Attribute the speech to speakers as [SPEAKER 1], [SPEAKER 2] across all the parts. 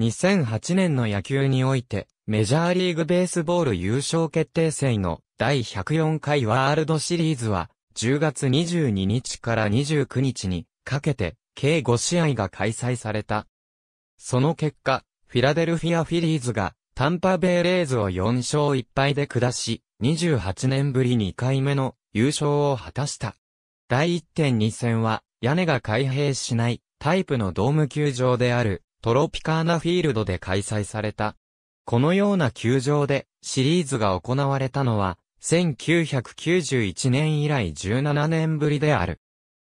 [SPEAKER 1] 2008年の野球において、メジャーリーグベースボール優勝決定戦の第104回ワールドシリーズは、10月22日から29日にかけて、計5試合が開催された。その結果、フィラデルフィア・フィリーズが、タンパベイ・レイズを4勝1敗で下し、28年ぶり2回目の優勝を果たした。第1.2戦は、屋根が開閉しないタイプのドーム球場であるトロピカーナフィールドで開催された。このような球場でシリーズが行われたのは、1991年以来17年ぶりである。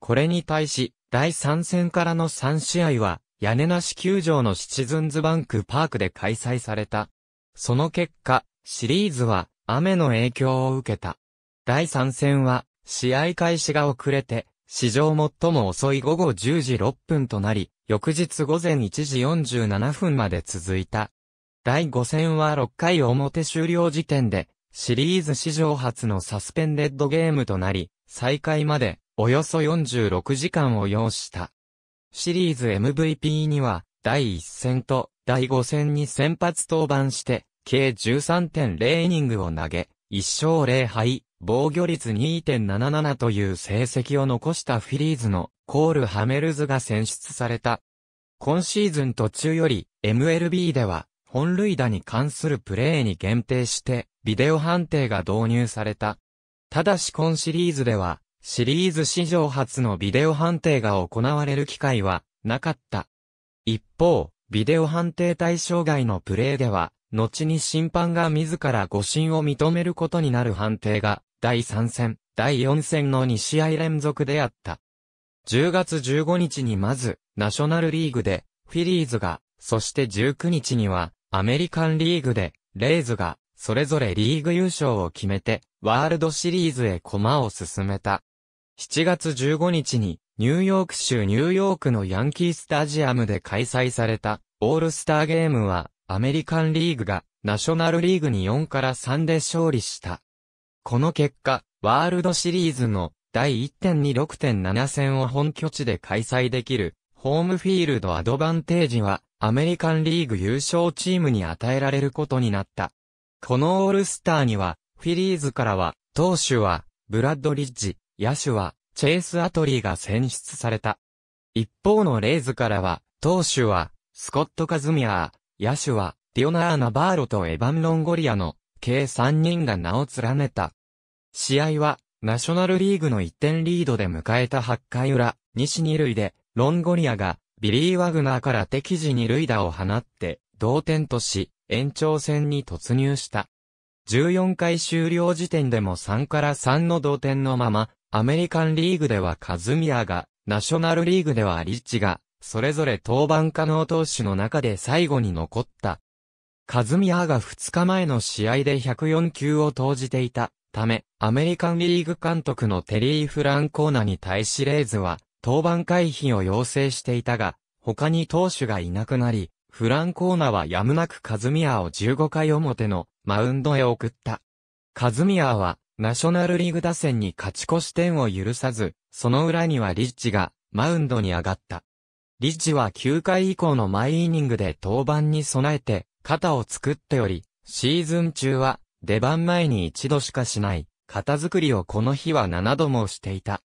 [SPEAKER 1] これに対し、第3戦からの3試合は、屋根なし球場のシチズンズバンクパークで開催された。その結果、シリーズは雨の影響を受けた。第3戦は、試合開始が遅れて、史上最も遅い午後10時6分となり、翌日午前1時47分まで続いた。第5戦は6回表終了時点で、シリーズ史上初のサスペンデッドゲームとなり、再開まで、およそ46時間を要した。シリーズ MVP には、第1戦と第5戦に先発登板して、計13.0イニングを投げ、1勝0敗、防御率2.77という成績を残したフィリーズのコール・ハメルズが選出された。今シーズン途中より MLB では本塁打に関するプレーに限定してビデオ判定が導入された。ただし今シリーズではシリーズ史上初のビデオ判定が行われる機会はなかった。一方、ビデオ判定対象外のプレーでは後に審判が自ら誤審を認めることになる判定が第3戦、第4戦の2試合連続であった。10月15日にまず、ナショナルリーグで、フィリーズが、そして19日には、アメリカンリーグで、レイズが、それぞれリーグ優勝を決めて、ワールドシリーズへ駒を進めた。7月15日に、ニューヨーク州ニューヨークのヤンキースタジアムで開催された、オールスターゲームは、アメリカンリーグが、ナショナルリーグに4から3で勝利した。この結果、ワールドシリーズの第1.26.7戦を本拠地で開催できる、ホームフィールドアドバンテージは、アメリカンリーグ優勝チームに与えられることになった。このオールスターには、フィリーズからは、投手は、ブラッドリッジ、野手は、チェイス・アトリーが選出された。一方のレイズからは、投手は、スコット・カズミアー、野手は、ディオナー・ナバーロとエヴァン・ロンゴリアの計3人が名を連ねた。試合は、ナショナルリーグの1点リードで迎えた8回裏、西2塁で、ロンゴリアが、ビリー・ワグナーから敵時2塁打を放って、同点とし、延長戦に突入した。14回終了時点でも3から3の同点のまま、アメリカンリーグではカズミアが、ナショナルリーグではリッチが、それぞれ登板可能投手の中で最後に残ったカズミアーが2日前の試合で104球を投じていたため、アメリカンリーグ監督のテリー・フランコーナに対しレイズは、登板回避を要請していたが、他に投手がいなくなり、フランコーナはやむなくカズミアーを15回表のマウンドへ送った。カズミアーは、ナショナルリーグ打線に勝ち越し点を許さず、その裏にはリッチが、マウンドに上がった。リッチは9回以降の毎イニングで登板に備えて、型を作っており、シーズン中は出番前に一度しかしない型作りをこの日は7度もしていた。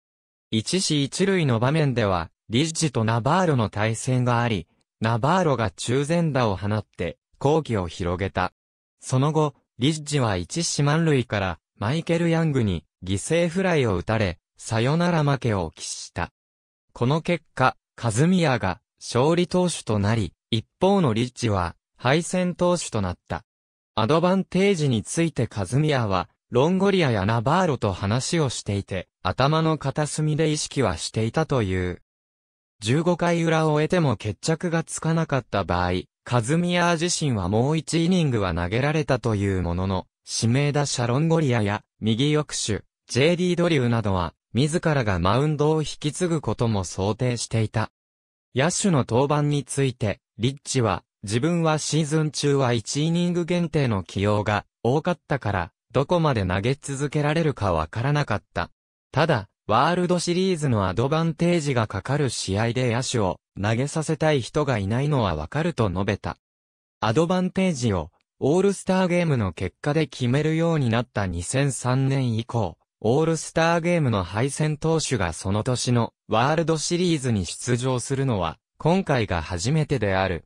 [SPEAKER 1] 一死一塁の場面では、リッジとナバーロの対戦があり、ナバーロが中前打を放って、後期を広げた。その後、リッジは一死満塁からマイケル・ヤングに犠牲フライを打たれ、さよなら負けを喫した。この結果、カズミヤが勝利投手となり、一方のリッジは敗戦投手となった。アドバンテージについてカズミアは、ロンゴリアやナバーロと話をしていて、頭の片隅で意識はしていたという。15回裏を終えても決着がつかなかった場合、カズミア自身はもう1イニングは投げられたというものの、指名打者ロンゴリアや、右翼手、JD ドリューなどは、自らがマウンドを引き継ぐことも想定していた。野手の登板について、リッチは、自分はシーズン中は1イニング限定の起用が多かったから、どこまで投げ続けられるかわからなかった。ただ、ワールドシリーズのアドバンテージがかかる試合で野手を投げさせたい人がいないのはわかると述べた。アドバンテージをオールスターゲームの結果で決めるようになった2003年以降、オールスターゲームの敗戦投手がその年のワールドシリーズに出場するのは今回が初めてである。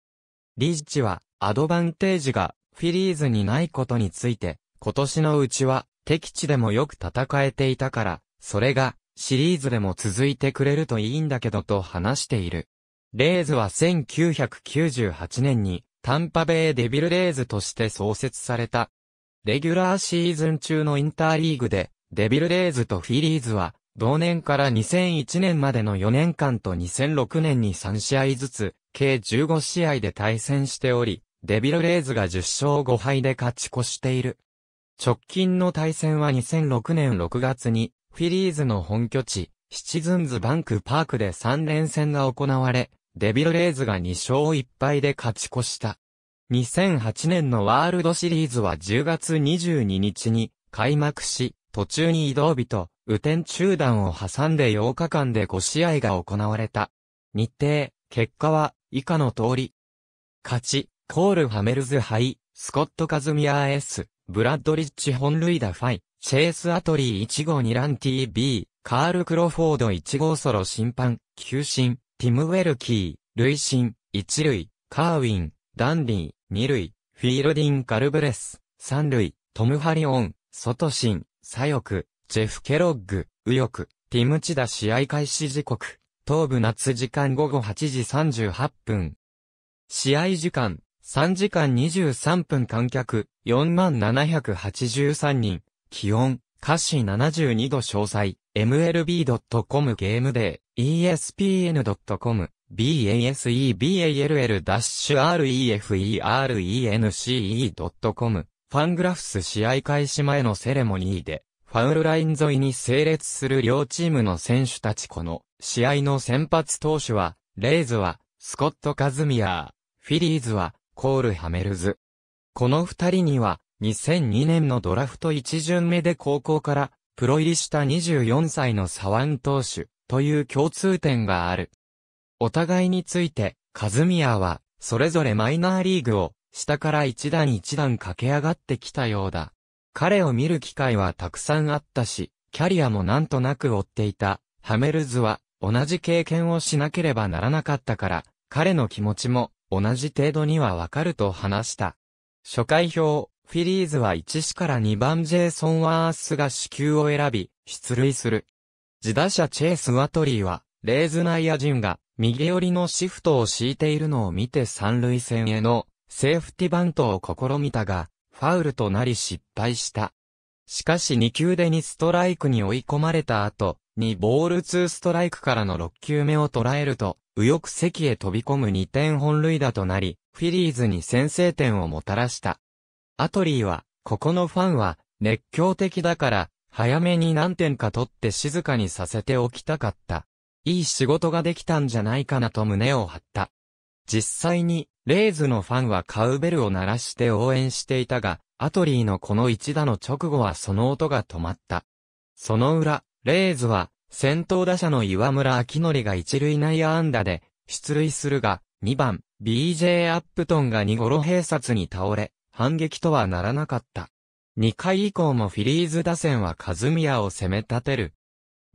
[SPEAKER 1] リーチはアドバンテージがフィリーズにないことについて、今年のうちは敵地でもよく戦えていたから、それがシリーズでも続いてくれるといいんだけどと話している。レイズは1998年にタンパベイデビルレイズとして創設された。レギュラーシーズン中のインターリーグでデビルレイズとフィリーズは同年から2001年までの4年間と2006年に3試合ずつ計15試合で対戦しており、デビルレイズが10勝5敗で勝ち越している。直近の対戦は2006年6月に、フィリーズの本拠地、シチズンズバンクパークで3連戦が行われ、デビルレイズが2勝1敗で勝ち越した。2008年のワールドシリーズは10月22日に開幕し、途中に移動日と雨天中断を挟んで8日間で5試合が行われた。日程、結果は以下の通り。勝ち、コール・ハメルズハイ、スコット・カズミアース、ブラッドリッチ・本塁打ファイ、チェイス・アトリー1号2ラン TB、カール・クロフォード1号ソロ審判、球審、ティム・ウェルキー、累審、1塁、カーウィン、ダンディ、2塁、フィールディン・カルブレス、3塁、トム・ハリオン、ソトシン、左翼、ジェフ・ケロッグ、右翼、ティムチダ試合開始時刻。東部夏時間午後8時38分。試合時間、3時間23分観客、4783人。気温、歌詞72度詳細、mlb.com ゲームデー、espn.com。baseball-reference.com ファングラフス試合開始前のセレモニーでファウルライン沿いに整列する両チームの選手たちこの試合の先発投手は、レイズはスコット・カズミアー、フィリーズはコール・ハメルズ。この二人には2002年のドラフト一巡目で高校からプロ入りした24歳のサワン投手という共通点がある。お互いについて、カズミアーはそれぞれマイナーリーグを下から一段一段駆け上がってきたようだ。彼を見る機会はたくさんあったし、キャリアもなんとなく追っていた、ハメルズは同じ経験をしなければならなかったから、彼の気持ちも同じ程度にはわかると話した。初回表、フィリーズは1市から2番ジェイソン・ワースが死球を選び、出塁する。自打者チェイス・ワトリーは、レーズナイア人が右寄りのシフトを敷いているのを見て三塁線へのセーフティバントを試みたが、ファウルとなり失敗した。しかし2球で2ストライクに追い込まれた後、2ボール2ストライクからの6球目を捉えると、右翼席へ飛び込む2点本塁打となり、フィリーズに先制点をもたらした。アトリーは、ここのファンは、熱狂的だから、早めに何点か取って静かにさせておきたかった。いい仕事ができたんじゃないかなと胸を張った。実際に、レイズのファンはカウベルを鳴らして応援していたが、アトリーのこの一打の直後はその音が止まった。その裏、レイズは、先頭打者の岩村明則が一塁内野安打で、出塁するが、2番、BJ アップトンが2頃併殺に倒れ、反撃とはならなかった。2回以降もフィリーズ打線はカズミヤを攻め立てる。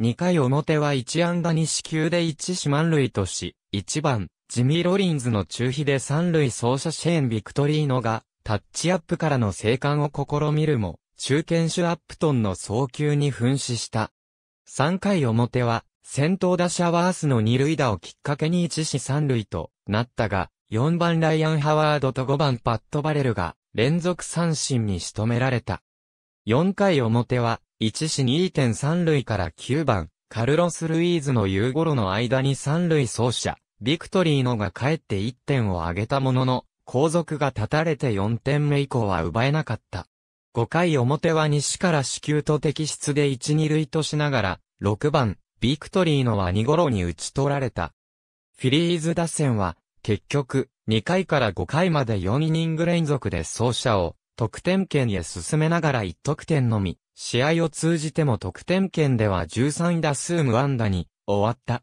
[SPEAKER 1] 2回表は1安打に死球で1四万塁とし、1番、ジミー・ロリンズの中飛で三塁走者シェーン・ビクトリーノが、タッチアップからの生還を試みるも、中堅手アップトンの送球に噴死した。3回表は、先頭打者ワースの二塁打をきっかけに一死三塁となったが、4番ライアン・ハワードと5番パット・バレルが連続三振に仕留められた。4回表は、1死2.3塁から9番、カルロス・ルイーズの夕頃の間に三塁走者、ビクトリーノが帰って1点を挙げたものの、後続が立たれて4点目以降は奪えなかった。5回表は西から死球と敵質で1、2塁としながら、6番、ビクトリーノは2頃に打ち取られた。フィリーズ打線は、結局、2回から5回まで4イニング連続で走者を、得点圏へ進めながら1得点のみ、試合を通じても得点圏では13打数無安打に、終わった。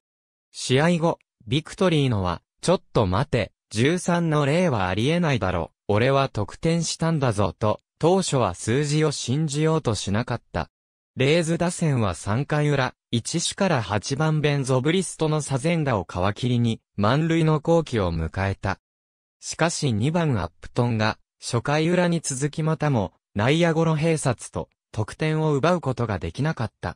[SPEAKER 1] 試合後、ビクトリーノは、ちょっと待て、13の例はありえないだろ。俺は得点したんだぞと、当初は数字を信じようとしなかった。レーズ打線は3回裏、1種から8番ベンゾブリストのサゼンダを皮切りに、満塁の後期を迎えた。しかし2番アップトンが、初回裏に続きまたも、内野ゴロ併殺と、得点を奪うことができなかった。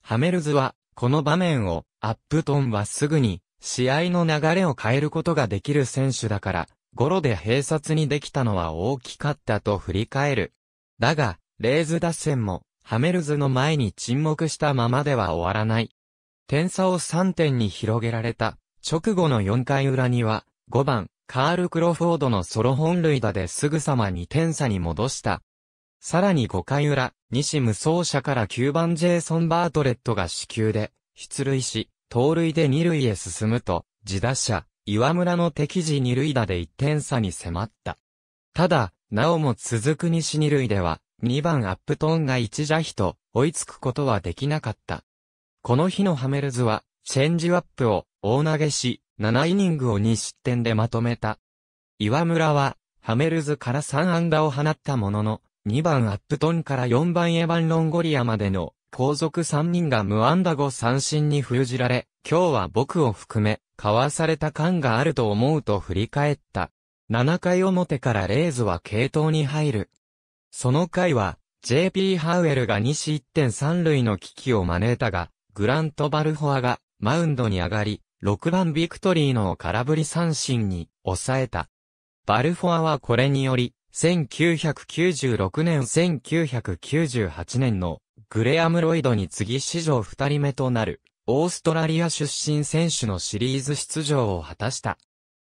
[SPEAKER 1] ハメルズは、この場面を、アップトンはすぐに、試合の流れを変えることができる選手だから、ゴロで併殺にできたのは大きかったと振り返る。だが、レーズ打線も、ハメルズの前に沈黙したままでは終わらない。点差を3点に広げられた、直後の4回裏には、5番、カール・クロフォードのソロ本塁打ですぐさま2点差に戻した。さらに5回裏、西無双者から9番ジェイソン・バートレットが死球で、出塁し、盗塁で二塁へ進むと、自打者、岩村の敵時二塁打で1点差に迫った。ただ、なおも続く西二塁では、2番アップトーンが一打ヒと、追いつくことはできなかった。この日のハメルズは、チェンジアップを大投げし、7イニングを2失点でまとめた。岩村は、ハメルズから3安打を放ったものの、2番アップトンから4番エヴァン・ロンゴリアまでの後続3人が無安打後三振に封じられ、今日は僕を含め、交わされた感があると思うと振り返った。7回表からレイズは系統に入る。その回は、JP ハウエルが西1点3塁の危機を招いたが、グラント・バルフォアがマウンドに上がり、6番ビクトリーの空振り三振に抑えた。バルフォアはこれにより、1996年1998年のグレアム・ロイドに次史上二人目となる、オーストラリア出身選手のシリーズ出場を果たした。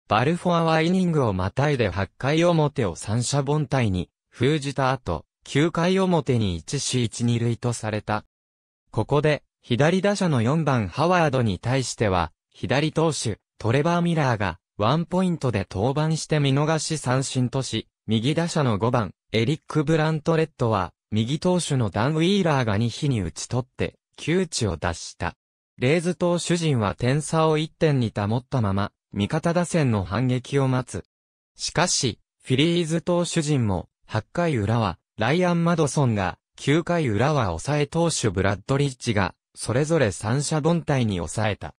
[SPEAKER 1] バルフォアはイニングをまたいで8回表を三者凡退に封じた後、9回表に1死1 2塁とされた。ここで、左打者の4番ハワードに対しては、左投手、トレバー・ミラーが、ワンポイントで登板して見逃し三振とし、右打者の5番、エリック・ブラントレッドは、右投手のダン・ウィーラーが2比に打ち取って、窮地を脱した。レイズ投手陣は点差を1点に保ったまま、味方打線の反撃を待つ。しかし、フィリーズ投手陣も、8回裏は、ライアン・マドソンが、9回裏は抑え投手ブラッドリッジが、それぞれ三者凡退に抑えた。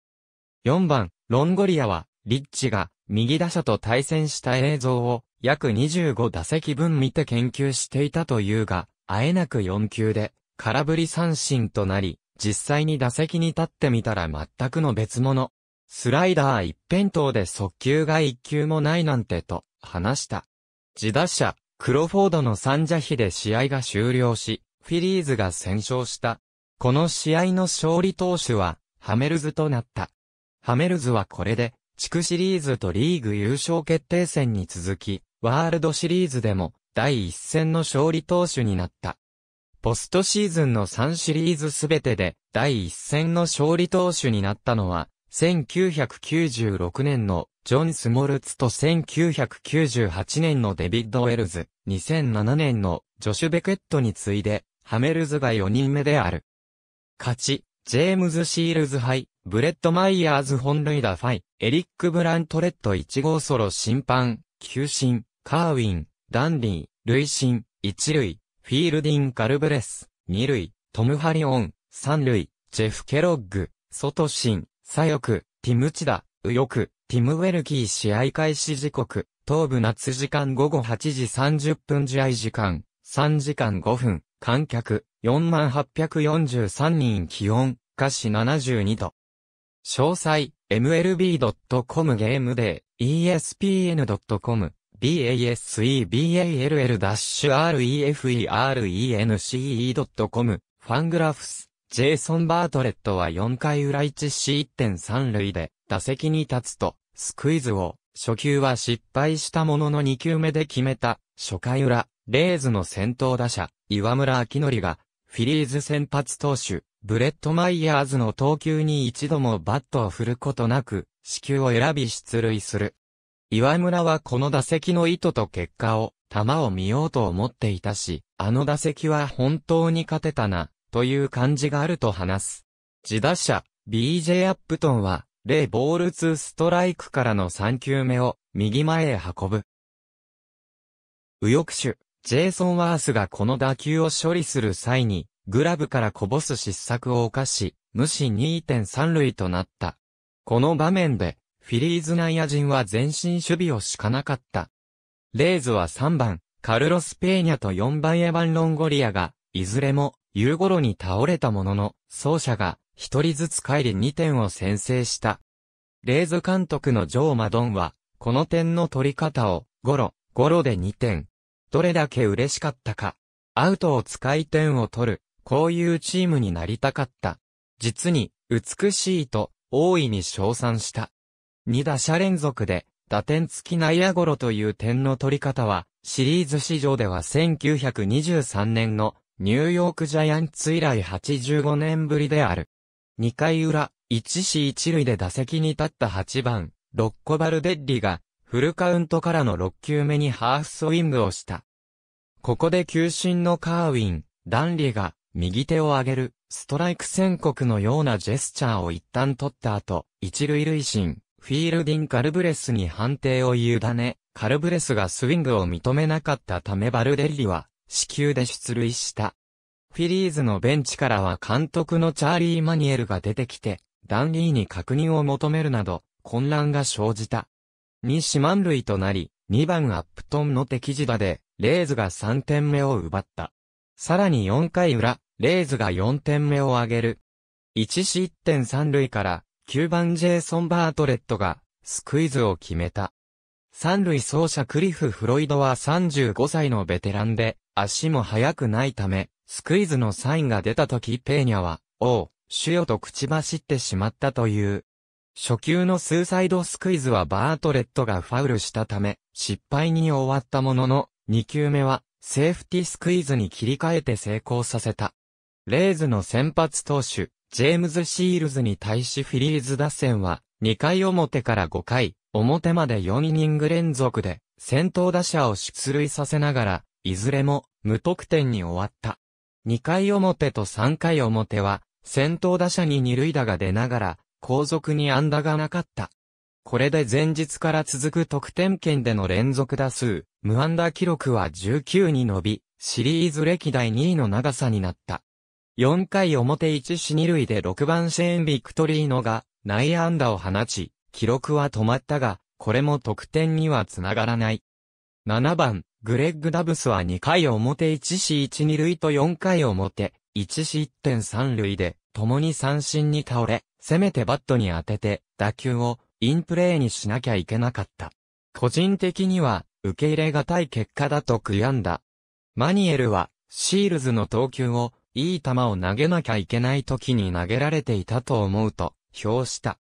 [SPEAKER 1] 4番、ロンゴリアは、リッチが、右打者と対戦した映像を、約25打席分見て研究していたというが、あえなく4球で、空振り三振となり、実際に打席に立ってみたら全くの別物。スライダー一辺倒で速球が一球もないなんてと、話した。自打者、クロフォードの三者比で試合が終了し、フィリーズが戦勝した。この試合の勝利投手は、ハメルズとなった。ハメルズはこれで、地区シリーズとリーグ優勝決定戦に続き、ワールドシリーズでも、第一戦の勝利投手になった。ポストシーズンの3シリーズすべてで第一戦の勝利投手になったのは、1996年のジョン・スモルツと1998年のデビッド・ウェルズ、2007年のジョシュ・ベケットに次いで、ハメルズが4人目である。勝ち、ジェームズ・シールズ杯、ブレッド・マイヤーズ本塁打ファイ、エリック・ブラントレット1号ソロ審判、球審、カーウィン、ダンディ、ー、類心、一塁、フィールディン・ガルブレス、二塁、トム・ハリオン、三塁、ジェフ・ケロッグ、ソトシン、左翼、ティム・チダ、右翼、ティム・ウェルキー試合開始時刻、東部夏時間午後8時30分試合時間、3時間5分、観客、4843人気温、下市72度。詳細、mlb.com ゲームデー、espn.com baseball-reference.com ファングラフス、ジェイソン・バートレットは4回裏 1C1.3 塁で打席に立つと、スクイズを、初球は失敗したものの2球目で決めた、初回裏、レイズの先頭打者、岩村明則が、フィリーズ先発投手、ブレット・マイヤーズの投球に一度もバットを振ることなく、死球を選び出塁する。岩村はこの打席の意図と結果を、球を見ようと思っていたし、あの打席は本当に勝てたな、という感じがあると話す。自打者、BJ アップトンは、0ボール2ストライクからの3球目を、右前へ運ぶ。右翼手、ジェイソン・ワースがこの打球を処理する際に、グラブからこぼす失策を犯し、無視2.3塁となった。この場面で、フィリーズ内野陣は前進守備を敷かなかった。レイズは3番、カルロス・ペーニャと4番エヴァン・ロンゴリアが、いずれも、夕頃に倒れたものの、走者が、一人ずつ帰り2点を先制した。レイズ監督のジョー・マドンは、この点の取り方を、ゴロ、ゴロで2点。どれだけ嬉しかったか。アウトを使い点を取る、こういうチームになりたかった。実に、美しいと、大いに称賛した。2打者連続で、打点付き内野ゴロという点の取り方は、シリーズ史上では1923年のニューヨークジャイアンツ以来85年ぶりである。2回裏、1死1塁で打席に立った8番、ロッコバルデッリが、フルカウントからの6球目にハーフスイングをした。ここで球審のカーウィン、ダンリが、右手を上げる、ストライク宣告のようなジェスチャーを一旦取った後、一塁塁審、フィールディン・カルブレスに判定を委ね、カルブレスがスイングを認めなかったためバルデッリは、死球で出塁した。フィリーズのベンチからは監督のチャーリー・マニエルが出てきて、ダンリーに確認を求めるなど、混乱が生じた。2四万塁となり、2番アップトンの敵地打で、レーズが3点目を奪った。さらに4回裏、レーズが4点目を挙げる。1失点3塁から9番ジェイソン・バートレットがスクイズを決めた。三塁走者クリフ・フロイドは35歳のベテランで、足も速くないため、スクイズのサインが出た時ペーニャは、おう、主よと口走ってしまったという。初級のスーサイドスクイズはバートレットがファウルしたため、失敗に終わったものの、2球目は、セーフティスクイズに切り替えて成功させた。レイズの先発投手、ジェームズ・シールズに対しフィリーズ打線は、2回表から5回、表まで4イニング連続で、先頭打者を出塁させながら、いずれも、無得点に終わった。2回表と3回表は、先頭打者に二塁打が出ながら、後続に安打がなかった。これで前日から続く得点圏での連続打数、無安打記録は19に伸び、シリーズ歴代2位の長さになった。4回表1死2塁で6番シェーン・ビクトリーノが内野安打を放ち、記録は止まったが、これも得点にはつながらない。7番、グレッグ・ダブスは2回表1死1、2塁と4回表、1死1 3塁で、共に三振に倒れ、せめてバットに当てて、打球をインプレーにしなきゃいけなかった。個人的には、受け入れがたい結果だと悔やんだ。マニエルは、シールズの投球を、いい球を投げなきゃいけない時に投げられていたと思うと、評した。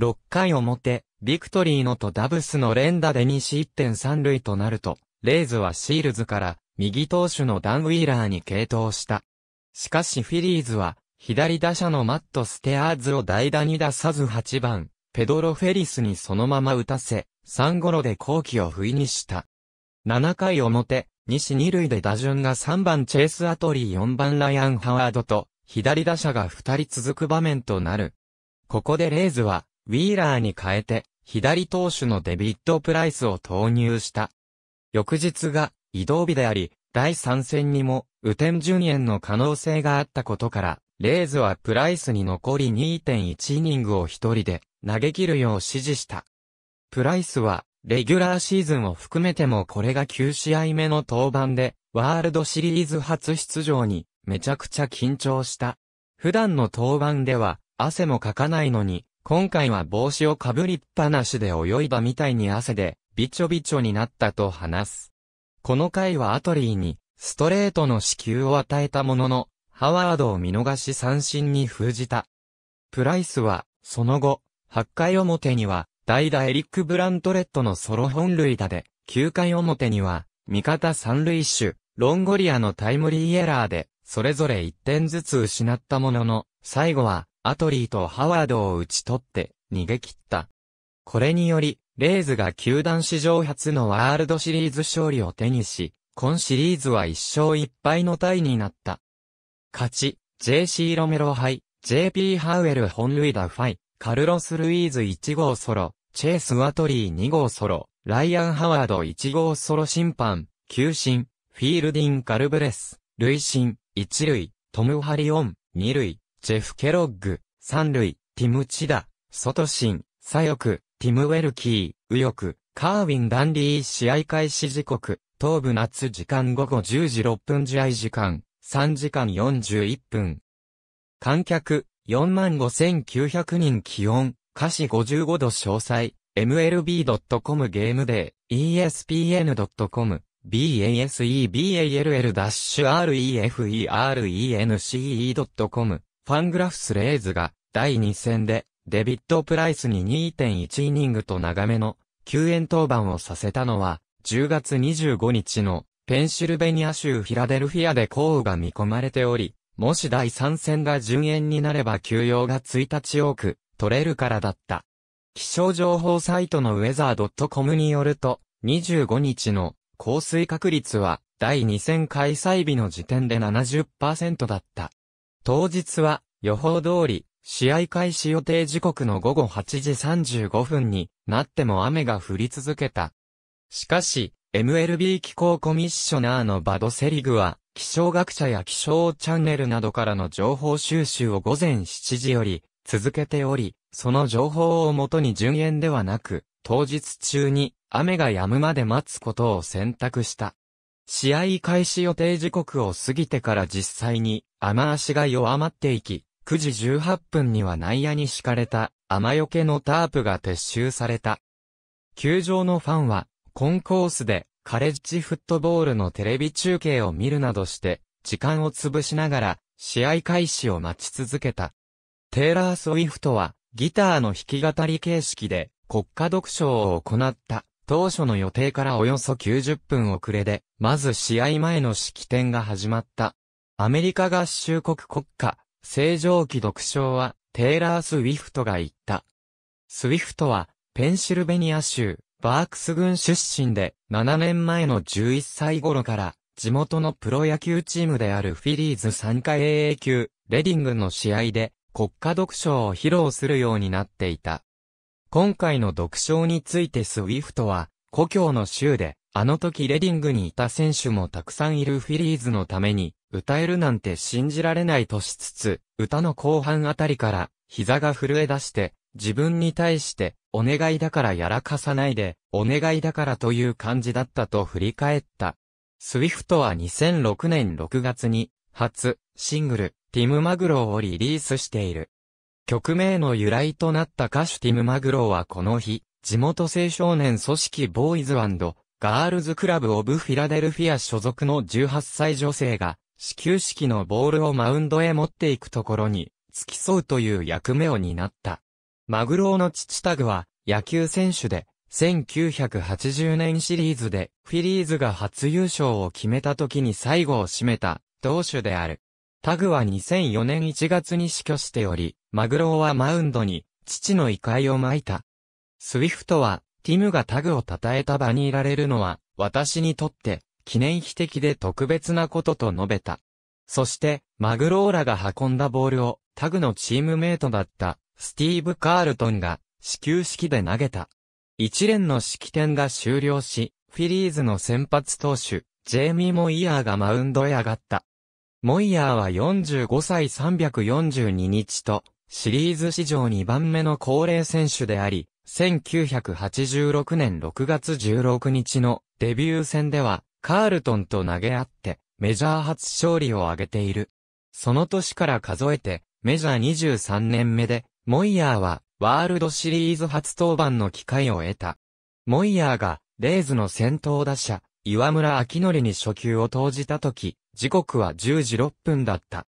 [SPEAKER 1] 6回表、ビクトリーノとダブスの連打で西1点3塁となると、レイズはシールズから右投手のダン・ウィーラーに継投した。しかしフィリーズは、左打者のマット・ステアーズを代打に出さず8番、ペドロ・フェリスにそのまま打たせ、3ゴロで後期を不意にした。7回表、西二塁で打順が3番チェイスアトリー4番ライアンハワードと、左打者が2人続く場面となる。ここでレイズは、ウィーラーに変えて、左投手のデビッド・プライスを投入した。翌日が移動日であり、第3戦にも、雨天順延の可能性があったことから、レイズはプライスに残り2.1イニングを一人で投げ切るよう指示した。プライスはレギュラーシーズンを含めてもこれが9試合目の登板で、ワールドシリーズ初出場に、めちゃくちゃ緊張した。普段の登板では、汗もかかないのに、今回は帽子をかぶりっぱなしで泳いだみたいに汗で、びちょびちょになったと話す。この回はアトリーに、ストレートの支給を与えたものの、ハワードを見逃し三振に封じた。プライスは、その後、8回表には、代打エリック・ブラントレットのソロ本塁打で、9回表には、味方三塁手、ロンゴリアのタイムリーエラーで、それぞれ1点ずつ失ったものの、最後は、アトリーとハワードを打ち取って、逃げ切った。これにより、レイズが球団史上初のワールドシリーズ勝利を手にし、今シリーズは1勝1敗のタイになった。勝ち、JC ロメロ杯、JP ハウエル本塁打ファイ、カルロス・ルイーズ1号ソロ、チェース・ワトリー2号ソロ、ライアン・ハワード1号ソロ審判、球審、フィールディン・ガルブレス、累審、1塁、トム・ハリオン、2塁、ジェフ・ケロッグ、3塁、ティム・チダ、ソト・シン、左翼、ティム・ウェルキー、右翼、カーウィン・ダンリー試合開始時刻、東部夏時間午後10時6分試合時間、3時間41分。観客、45,900人気温、歌詞55度詳細、mlb.com ゲームデー、espn.com、baseball-referen.com、ファングラフスレイズが、第2戦で、デビッド・プライスに2.1イニングと長めの、救援登板をさせたのは、10月25日の、ペンシルベニア州フィラデルフィアで降雨が見込まれており、もし第3戦が順延になれば休養が1日多く取れるからだった。気象情報サイトのウェザー .com によると、25日の降水確率は第2戦開催日の時点で70%だった。当日は予報通り、試合開始予定時刻の午後8時35分になっても雨が降り続けた。しかし、MLB 気候コミッショナーのバドセリグは、気象学者や気象チャンネルなどからの情報収集を午前7時より続けており、その情報をもとに順延ではなく、当日中に雨が止むまで待つことを選択した。試合開始予定時刻を過ぎてから実際に雨足が弱まっていき、9時18分には内野に敷かれた雨よけのタープが撤収された。球場のファンはコンコースでカレッジフットボールのテレビ中継を見るなどして、時間を潰しながら、試合開始を待ち続けた。テイラー・スウィフトは、ギターの弾き語り形式で、国家読書を行った。当初の予定からおよそ90分遅れで、まず試合前の式典が始まった。アメリカ合衆国国家、正常期読書は、テイラー・スウィフトが言った。スウィフトは、ペンシルベニア州、バークス郡出身で、7年前の11歳頃から、地元のプロ野球チームであるフィリーズ参加 AA 級、レディングの試合で、国家読書を披露するようになっていた。今回の読書についてスウィフトは、故郷の州で、あの時レディングにいた選手もたくさんいるフィリーズのために、歌えるなんて信じられないとしつつ、歌の後半あたりから、膝が震え出して、自分に対して、お願いだからやらかさないで、お願いだからという感じだったと振り返った。スウィフトは2006年6月に、初、シングル、ティム・マグロをリリースしている。曲名の由来となった歌手ティム・マグロはこの日、地元青少年組織ボーイズガールズクラブオブフィラデルフィア所属の18歳女性が、始球式のボールをマウンドへ持っていくところに、付き添うという役目を担った。マグローの父タグは、野球選手で、1980年シリーズで、フィリーズが初優勝を決めた時に最後を締めた、同種である。タグは2004年1月に死去しており、マグローはマウンドに、父の遺骸を巻いた。スウィフトは、ティムがタグを称えた場にいられるのは、私にとって、記念碑的で特別なことと述べた。そして、マグローラが運んだボールを、タグのチームメイトだった、スティーブ・カールトンが始球式で投げた。一連の式典が終了し、フィリーズの先発投手、ジェイミー・モイヤーがマウンドへ上がった。モイヤーは45歳342日と、シリーズ史上2番目の高齢選手であり、1986年6月16日のデビュー戦では、カールトンと投げ合って、メジャー初勝利を挙げている。その年から数えて、メジャー23年目で、モイヤーは、ワールドシリーズ初登板の機会を得た。モイヤーが、レイズの先頭打者、岩村明則に初球を投じた時、時刻は10時6分だった。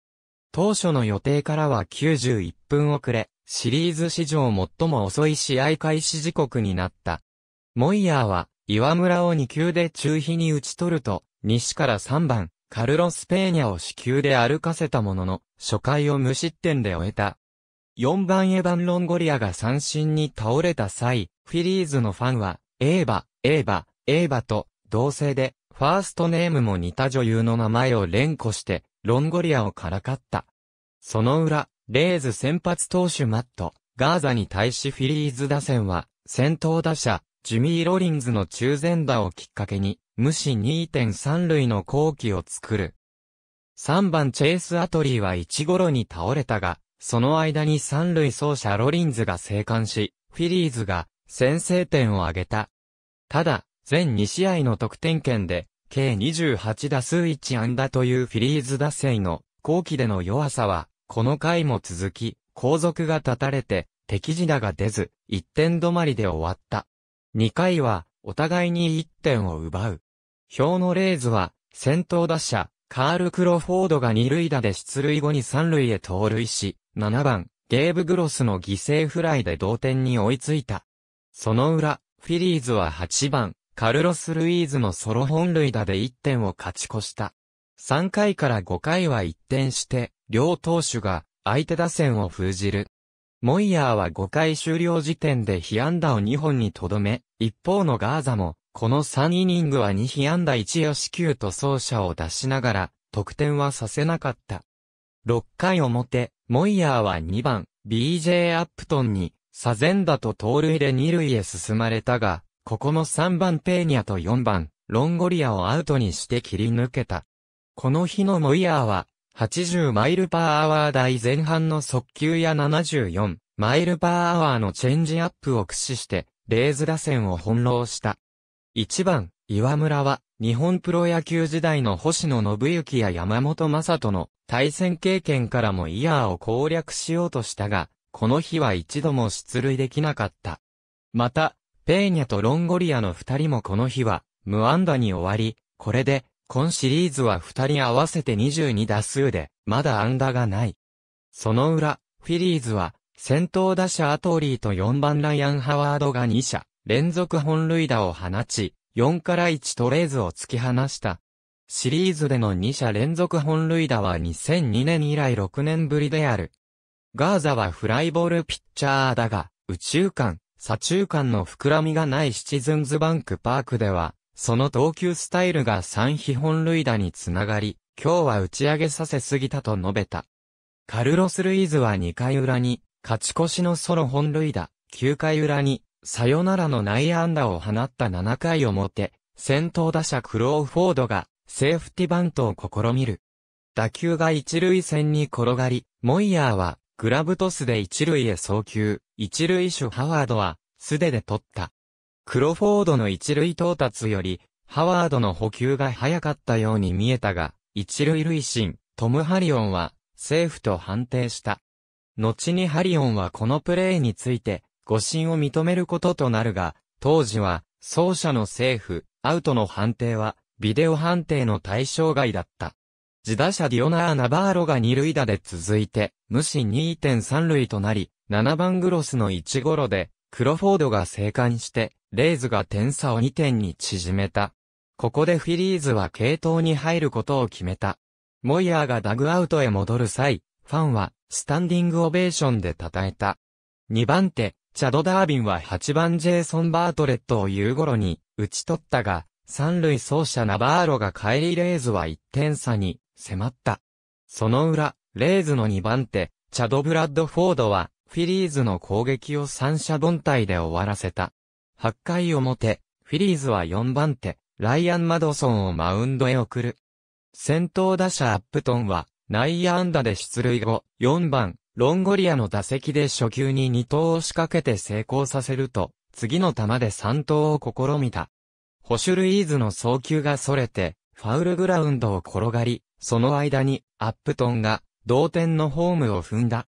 [SPEAKER 1] 当初の予定からは91分遅れ、シリーズ史上最も遅い試合開始時刻になった。モイヤーは、岩村を2球で中飛に打ち取ると、西から3番、カルロス・ペーニャを死球で歩かせたものの、初回を無失点で終えた。4番エヴァン・ロンゴリアが三振に倒れた際、フィリーズのファンは、エーバ、エーバ、エーバと、同性で、ファーストネームも似た女優の名前を連呼して、ロンゴリアをからかった。その裏、レーズ先発投手マット、ガーザに対しフィリーズ打線は、先頭打者、ジュミー・ロリンズの中前打をきっかけに、無視2.3塁の後期を作る。3番チェイス・アトリーは1頃に倒れたが、その間に三塁走者ロリンズが生還し、フィリーズが先制点を挙げた。ただ、全2試合の得点圏で、計28打数1安打というフィリーズ打線の後期での弱さは、この回も続き、後続が立たれて、敵地打が出ず、1点止まりで終わった。2回は、お互いに1点を奪う。表のレーズは、先頭打者、カール・クロフォードが二塁打で出塁後に三塁へ盗塁し、7番、ゲーブ・グロスの犠牲フライで同点に追いついた。その裏、フィリーズは8番、カルロス・ルイーズのソロ本塁打で1点を勝ち越した。3回から5回は1点して、両投手が相手打線を封じる。モイヤーは5回終了時点で被安打を2本にとどめ、一方のガーザも、この3イニングは2被安打1よし球と走者を出しながら、得点はさせなかった。6回表、モイヤーは2番、BJ アップトンに、サゼンダと盗塁で2塁へ進まれたが、ここも3番ペーニャと4番、ロンゴリアをアウトにして切り抜けた。この日のモイヤーは、80マイルパーアワー台前半の速球や74マイルパーアワーのチェンジアップを駆使して、レーズ打線を翻弄した。1番、岩村は、日本プロ野球時代の星野信幸や山本正人の対戦経験からもイヤーを攻略しようとしたが、この日は一度も出塁できなかった。また、ペーニャとロンゴリアの二人もこの日は、無安打に終わり、これで、今シリーズは二人合わせて22打数で、まだ安打がない。その裏、フィリーズは、先頭打者アトーリーと4番ライアン・ハワードが2者、連続本塁打を放ち、4から1トレーズを突き放した。シリーズでの2者連続本塁打は2002年以来6年ぶりである。ガーザはフライボールピッチャーだが、宇宙間、左中間の膨らみがないシチズンズバンクパークでは、その投球スタイルが3非本塁打につながり、今日は打ち上げさせすぎたと述べた。カルロス・ルイズは2回裏に、勝ち越しのソロ本塁打、9回裏に、サヨナラの内野安打を放った7回表、先頭打者クローフォードがセーフティバントを試みる。打球が一塁線に転がり、モイヤーはグラブトスで一塁へ送球、一塁手ハワードは素手で取った。クロフォードの一塁到達より、ハワードの補給が早かったように見えたが、一塁塁審、トム・ハリオンは、セーフと判定した。後にハリオンはこのプレーについて、誤審を認めることとなるが、当時は、奏者の政府、アウトの判定は、ビデオ判定の対象外だった。自打者ディオナー・ナバーロが二塁打で続いて、無視2.3塁となり、7番グロスの1ゴロで、クロフォードが生還して、レイズが点差を2点に縮めた。ここでフィリーズは系統に入ることを決めた。モイヤーがダグアウトへ戻る際、ファンは、スタンディングオベーションで称えた。2番手、チャド・ダービンは8番ジェイソン・バートレットを夕頃に打ち取ったが、三塁走者ナバーロが帰りレーズは1点差に迫った。その裏、レーズの2番手、チャド・ブラッド・フォードは、フィリーズの攻撃を三者凡退で終わらせた。8回表、フィリーズは4番手、ライアン・マドソンをマウンドへ送る。先頭打者アップトンは、内野安打で出塁後、4番、ロンゴリアの打席で初球に2投を仕掛けて成功させると、次の球で3投を試みた。ホシュルイーズの送球が逸れて、ファウルグラウンドを転がり、その間に、アップトンが、同点のホームを踏んだ。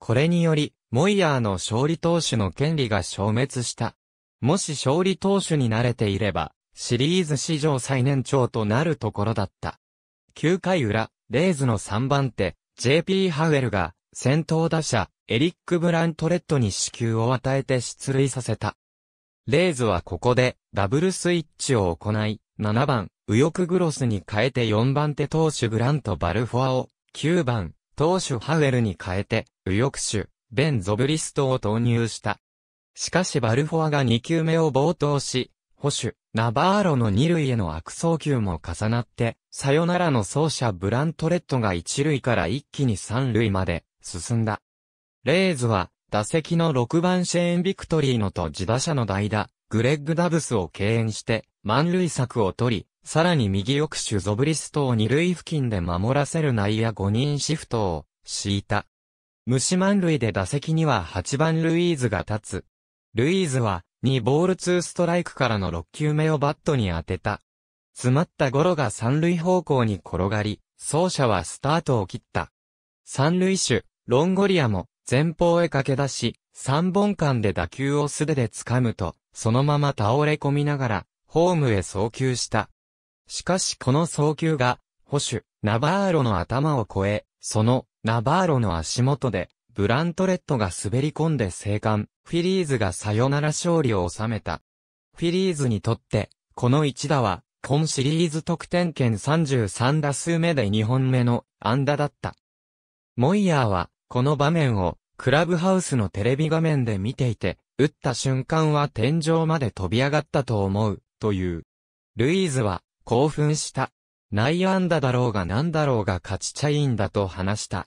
[SPEAKER 1] これにより、モイヤーの勝利投手の権利が消滅した。もし勝利投手に慣れていれば、シリーズ史上最年長となるところだった。9回裏、レイズの3番手、JP ハウエルが、先頭打者、エリック・ブラントレッドに死球を与えて出塁させた。レイズはここで、ダブルスイッチを行い、7番、右翼グロスに変えて4番手投手グラント・バルフォアを、9番、投手ハウエルに変えて、右翼手、ベン・ゾブリストを投入した。しかしバルフォアが2球目を冒頭し、保守、ナバーロの2塁への悪送球も重なって、サヨナラの走者ブラントレットが1塁から一気に3塁まで進んだ。レイズは、打席の6番シェーン・ビクトリーノと自打者の代打、グレッグ・ダブスを敬遠して、満塁策を取り、さらに右翼手ゾブリストを二塁付近で守らせる内野5人シフトを敷いた。虫満塁で打席には8番ルイーズが立つ。ルイーズは2ボール2ストライクからの6球目をバットに当てた。詰まったゴロが三塁方向に転がり、走者はスタートを切った。三塁手、ロンゴリアも前方へ駆け出し、三本間で打球を素手で掴むと、そのまま倒れ込みながら、ホームへ送球した。しかしこの送球が、保守、ナバーロの頭を越え、その、ナバーロの足元で、ブラントレットが滑り込んで生還、フィリーズがサヨナラ勝利を収めた。フィリーズにとって、この一打は、今シリーズ得点圏33打数目で2本目の安打だった。モイヤーは、この場面を、クラブハウスのテレビ画面で見ていて、打った瞬間は天井まで飛び上がったと思う、という。ルイーズは、興奮した。内野安打だろうが何だろうが勝ちちゃいいんだと話した。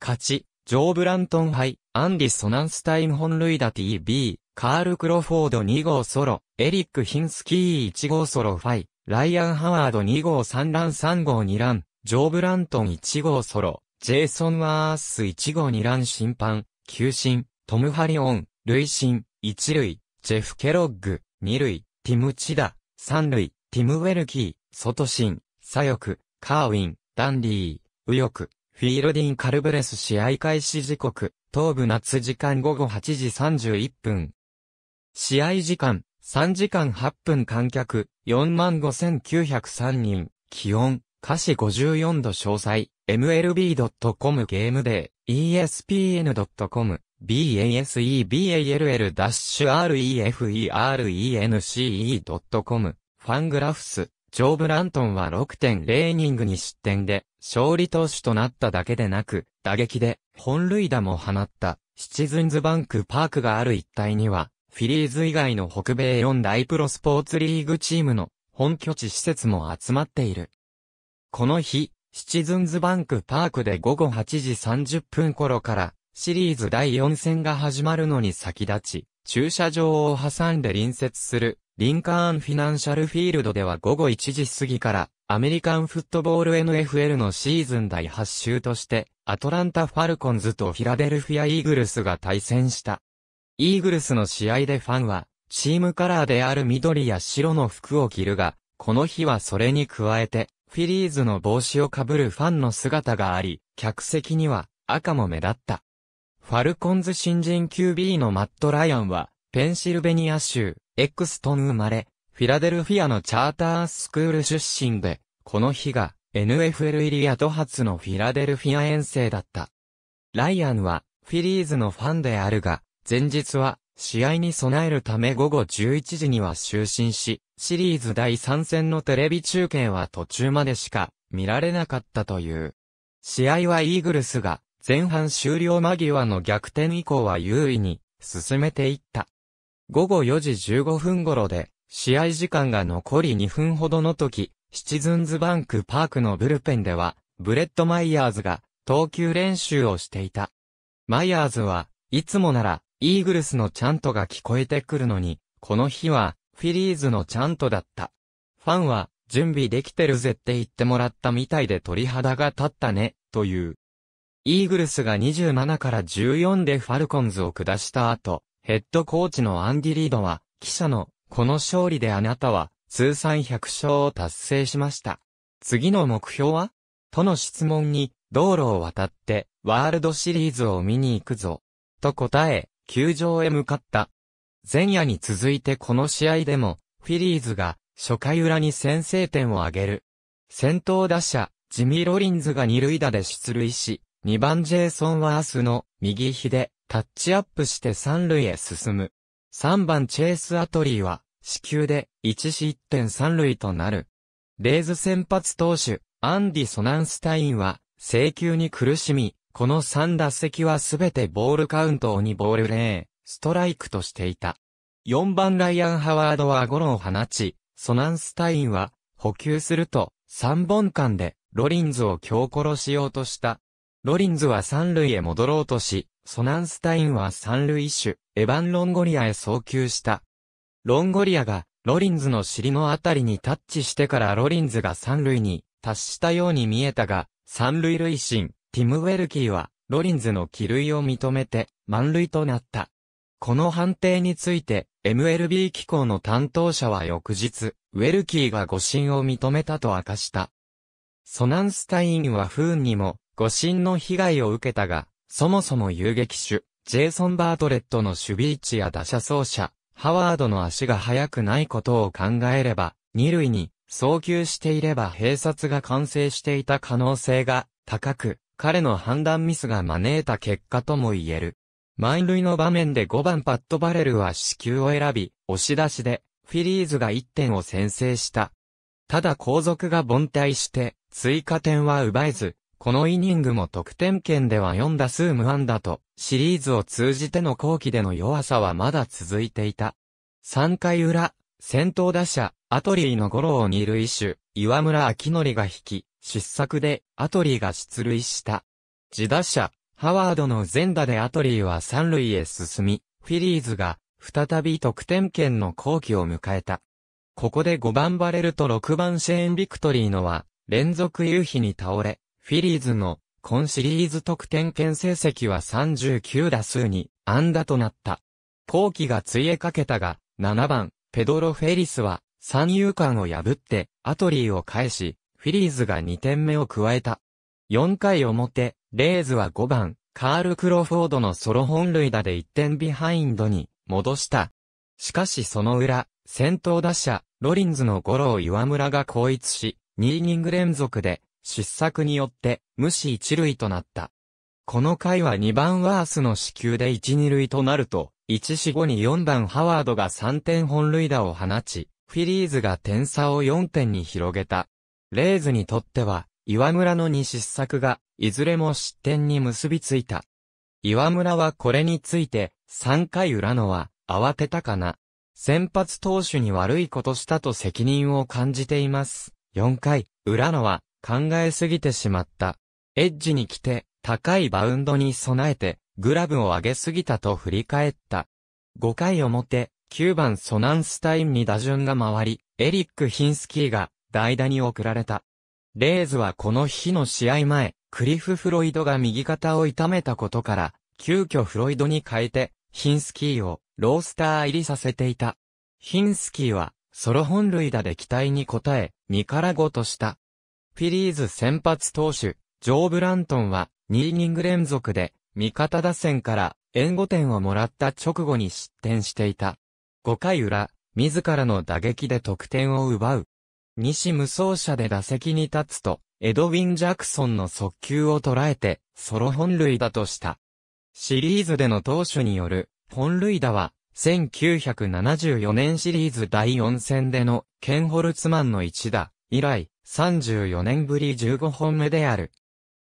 [SPEAKER 1] 勝ち、ジョー・ブラントン杯、アンディ・ソナンスタイン本塁打 TB、カール・クロフォード2号ソロ、エリック・ヒンスキー1号ソロファイ、ライアン・ハワード2号3ラン3号2ラン、ジョー・ブラントン1号ソロ、ジェイソン・ワース1号2ン審判、球審、トム・ハリオン、累審、1塁、ジェフ・ケロッグ、2塁、ティム・チダ、3塁、ティム・ウェルキー、外審、左翼、カーウィン、ダンディー、右翼、フィールディン・カルブレス試合開始時刻、東部夏時間午後8時31分。試合時間、3時間8分観客、45,903人、気温、歌詞54度詳細、mlb.com ゲームデー、espn.com、baseball-reference.com、ファングラフス、ジョーブラントンは6.0イニングに失点で、勝利投手となっただけでなく、打撃で、本塁打も放った、シチズンズバンクパークがある一帯には、フィリーズ以外の北米4大プロスポーツリーグチームの本拠地施設も集まっている。この日、シチズンズバンクパークで午後8時30分頃から、シリーズ第4戦が始まるのに先立ち、駐車場を挟んで隣接する、リンカーンフィナンシャルフィールドでは午後1時過ぎから、アメリカンフットボール NFL のシーズン第8週として、アトランタ・ファルコンズとフィラデルフィア・イーグルスが対戦した。イーグルスの試合でファンは、チームカラーである緑や白の服を着るが、この日はそれに加えて、フィリーズの帽子をかぶるファンの姿があり、客席には赤も目立った。ファルコンズ新人 QB のマット・ライアンは、ペンシルベニア州、エクストン生まれ、フィラデルフィアのチャータースクール出身で、この日が NFL 入り後発のフィラデルフィア遠征だった。ライアンは、フィリーズのファンであるが、前日は試合に備えるため午後11時には就寝し、シリーズ第3戦のテレビ中継は途中までしか見られなかったという。試合はイーグルスが前半終了間際の逆転以降は優位に進めていった。午後4時15分頃で試合時間が残り2分ほどの時、シチズンズバンクパークのブルペンではブレッド・マイヤーズが投球練習をしていた。マイヤーズはいつもならイーグルスのチャントが聞こえてくるのに、この日は、フィリーズのチャントだった。ファンは、準備できてるぜって言ってもらったみたいで鳥肌が立ったね、という。イーグルスが27から14でファルコンズを下した後、ヘッドコーチのアンディ・リードは、記者の、この勝利であなたは、通算100勝を達成しました。次の目標はとの質問に、道路を渡って、ワールドシリーズを見に行くぞ。と答え、球場へ向かった。前夜に続いてこの試合でも、フィリーズが初回裏に先制点を挙げる。先頭打者、ジミー・ロリンズが二塁打で出塁し、2番ジェイソン・ワースの右ひでタッチアップして三塁へ進む。3番チェイス・アトリーは、死球で1一点三塁となる。レイズ先発投手、アンディ・ソナンスタインは、請球に苦しみ、この3打席はすべてボールカウントを2ボール0、ストライクとしていた。4番ライアン・ハワードはゴロを放ち、ソナンスタインは補給すると3本間でロリンズを強殺しようとした。ロリンズは三塁へ戻ろうとし、ソナンスタインは三塁手、エヴァン・ロンゴリアへ送球した。ロンゴリアがロリンズの尻のあたりにタッチしてからロリンズが三塁に達したように見えたが、三塁塁審、ティム・ウェルキーは、ロリンズの帰類を認めて、満塁となった。この判定について、MLB 機構の担当者は翌日、ウェルキーが誤審を認めたと明かした。ソナンスタインは不運にも、誤審の被害を受けたが、そもそも遊撃手、ジェイソン・バートレットの守備位置や打者走者、ハワードの足が速くないことを考えれば、二塁に送球していれば併殺が完成していた可能性が高く、彼の判断ミスが招いた結果とも言える。満塁の場面で5番パットバレルは死球を選び、押し出しで、フィリーズが1点を先制した。ただ後続が凡退して、追加点は奪えず、このイニングも得点圏では4打数無安打と、シリーズを通じての後期での弱さはまだ続いていた。3回裏、先頭打者、アトリーのゴロを二塁手、岩村明則が引き、失策でアトリーが出塁した。自打者、ハワードの全打でアトリーは三塁へ進み、フィリーズが再び得点圏の後期を迎えた。ここで5番バレルと6番シェーン・ビクトリーのは連続夕日に倒れ、フィリーズの今シリーズ得点圏成績は39打数に安打となった。後期がついえかけたが、7番、ペドロ・フェリスは三遊間を破って、アトリーを返し、フィリーズが2点目を加えた。4回表、レイズは5番、カール・クロフォードのソロ本塁打で1点ビハインドに戻した。しかしその裏、先頭打者、ロリンズのゴロを岩村が後逸し、2イニング連続で、失策によって、無視一塁となった。この回は2番ワースの死球で1、2塁となると、1死後に4番ハワードが3点本塁打を放ち、フィリーズが点差を4点に広げた。レーズにとっては、岩村の2失策が、いずれも失点に結びついた。岩村はこれについて、3回裏のは、慌てたかな。先発投手に悪いことしたと責任を感じています。4回、裏のは、考えすぎてしまった。エッジに来て、高いバウンドに備えて、グラブを上げすぎたと振り返った。5回表、9番ソナンスタインに打順が回り、エリック・ヒンスキーが代打に送られた。レイズはこの日の試合前、クリフ・フロイドが右肩を痛めたことから、急遽フロイドに変えて、ヒンスキーをロースター入りさせていた。ヒンスキーは、ソロ本塁打で期待に応え、2からゴとした。フィリーズ先発投手、ジョー・ブラントンは、2イニング連続で、味方打線から援護点をもらった直後に失点していた。5回裏、自らの打撃で得点を奪う西無双者で打席に立つと、エドウィン・ジャクソンの速球を捉えて、ソロ本塁打とした。シリーズでの投手による、本塁打は、1974年シリーズ第4戦での、ケン・ホルツマンの一打、以来、34年ぶり15本目である。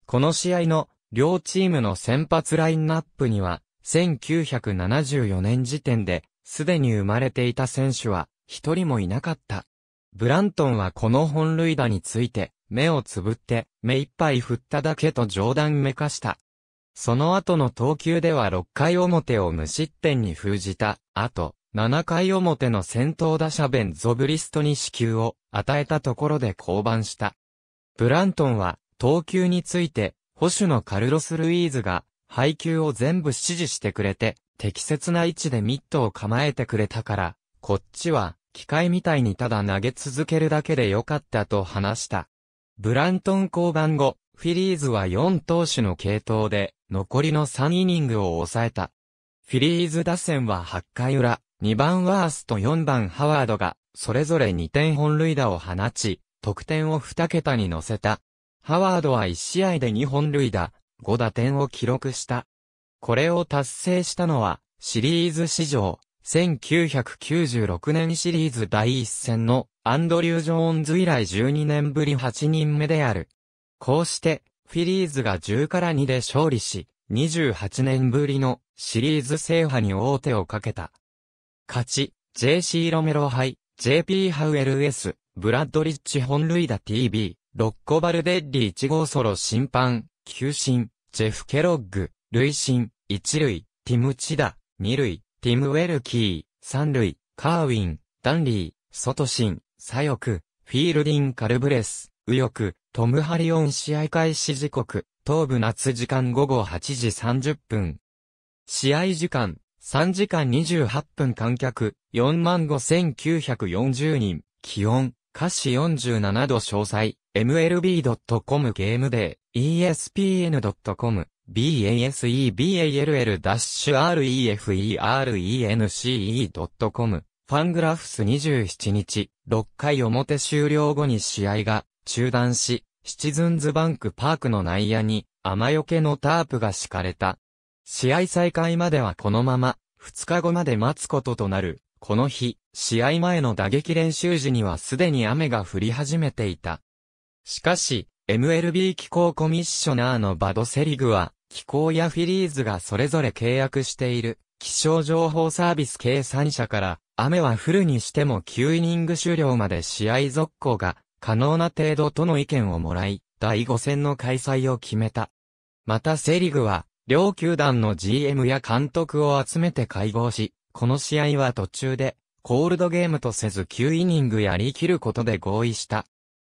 [SPEAKER 1] この試合の、両チームの先発ラインナップには、1974年時点で、すでに生まれていた選手は、一人もいなかった。ブラントンはこの本塁打について、目をつぶって、目いっぱい振っただけと冗談めかした。その後の投球では6回表を無失点に封じた、あと、7回表の先頭打者ベン・ゾブリストに支給を与えたところで降板した。ブラントンは、投球について、保守のカルロス・ルイーズが、配球を全部指示してくれて、適切な位置でミットを構えてくれたから、こっちは、機械みたいにただ投げ続けるだけでよかったと話した。ブラントン降板後、フィリーズは4投手の系統で、残りの3イニングを抑えた。フィリーズ打線は8回裏、2番ワースと4番ハワードが、それぞれ2点本塁打を放ち、得点を2桁に乗せた。ハワードは1試合で2本塁打、5打点を記録した。これを達成したのは、シリーズ史上、1996年シリーズ第一戦のアンドリュー・ジョーンズ以来12年ぶり8人目である。こうして、フィリーズが10から2で勝利し、28年ぶりのシリーズ制覇に王手をかけた。勝ち、JC ロメロ杯、JP ハウエル S、ブラッドリッチ本塁打 TV、ロッコバルデッリ1号ソロ審判、球審、ジェフ・ケロッグ、累審、1塁、ティム・チダ、2塁、ティム・ウェルキー、三塁、カーウィン、ダンリー、ソトシン、左翼、フィールディン・カルブレス、右翼、トム・ハリオン試合開始時刻、東部夏時間午後8時30分。試合時間、3時間28分観客、45,940人、気温、華氏47度詳細、mlb.com ゲームデー、espn.com baseball-reference.com ファングラフス27日、6回表終了後に試合が中断し、シチズンズバンクパークの内野に雨よけのタープが敷かれた。試合再開まではこのまま、2日後まで待つこととなる。この日、試合前の打撃練習時にはすでに雨が降り始めていた。しかし、MLB 機構コミッショナーのバドセリグは、気候やフィリーズがそれぞれ契約している気象情報サービス計算者から雨は降るにしても9イニング終了まで試合続行が可能な程度との意見をもらい第5戦の開催を決めた。またセリグは両球団の GM や監督を集めて会合し、この試合は途中でコールドゲームとせず9イニングやりきることで合意した。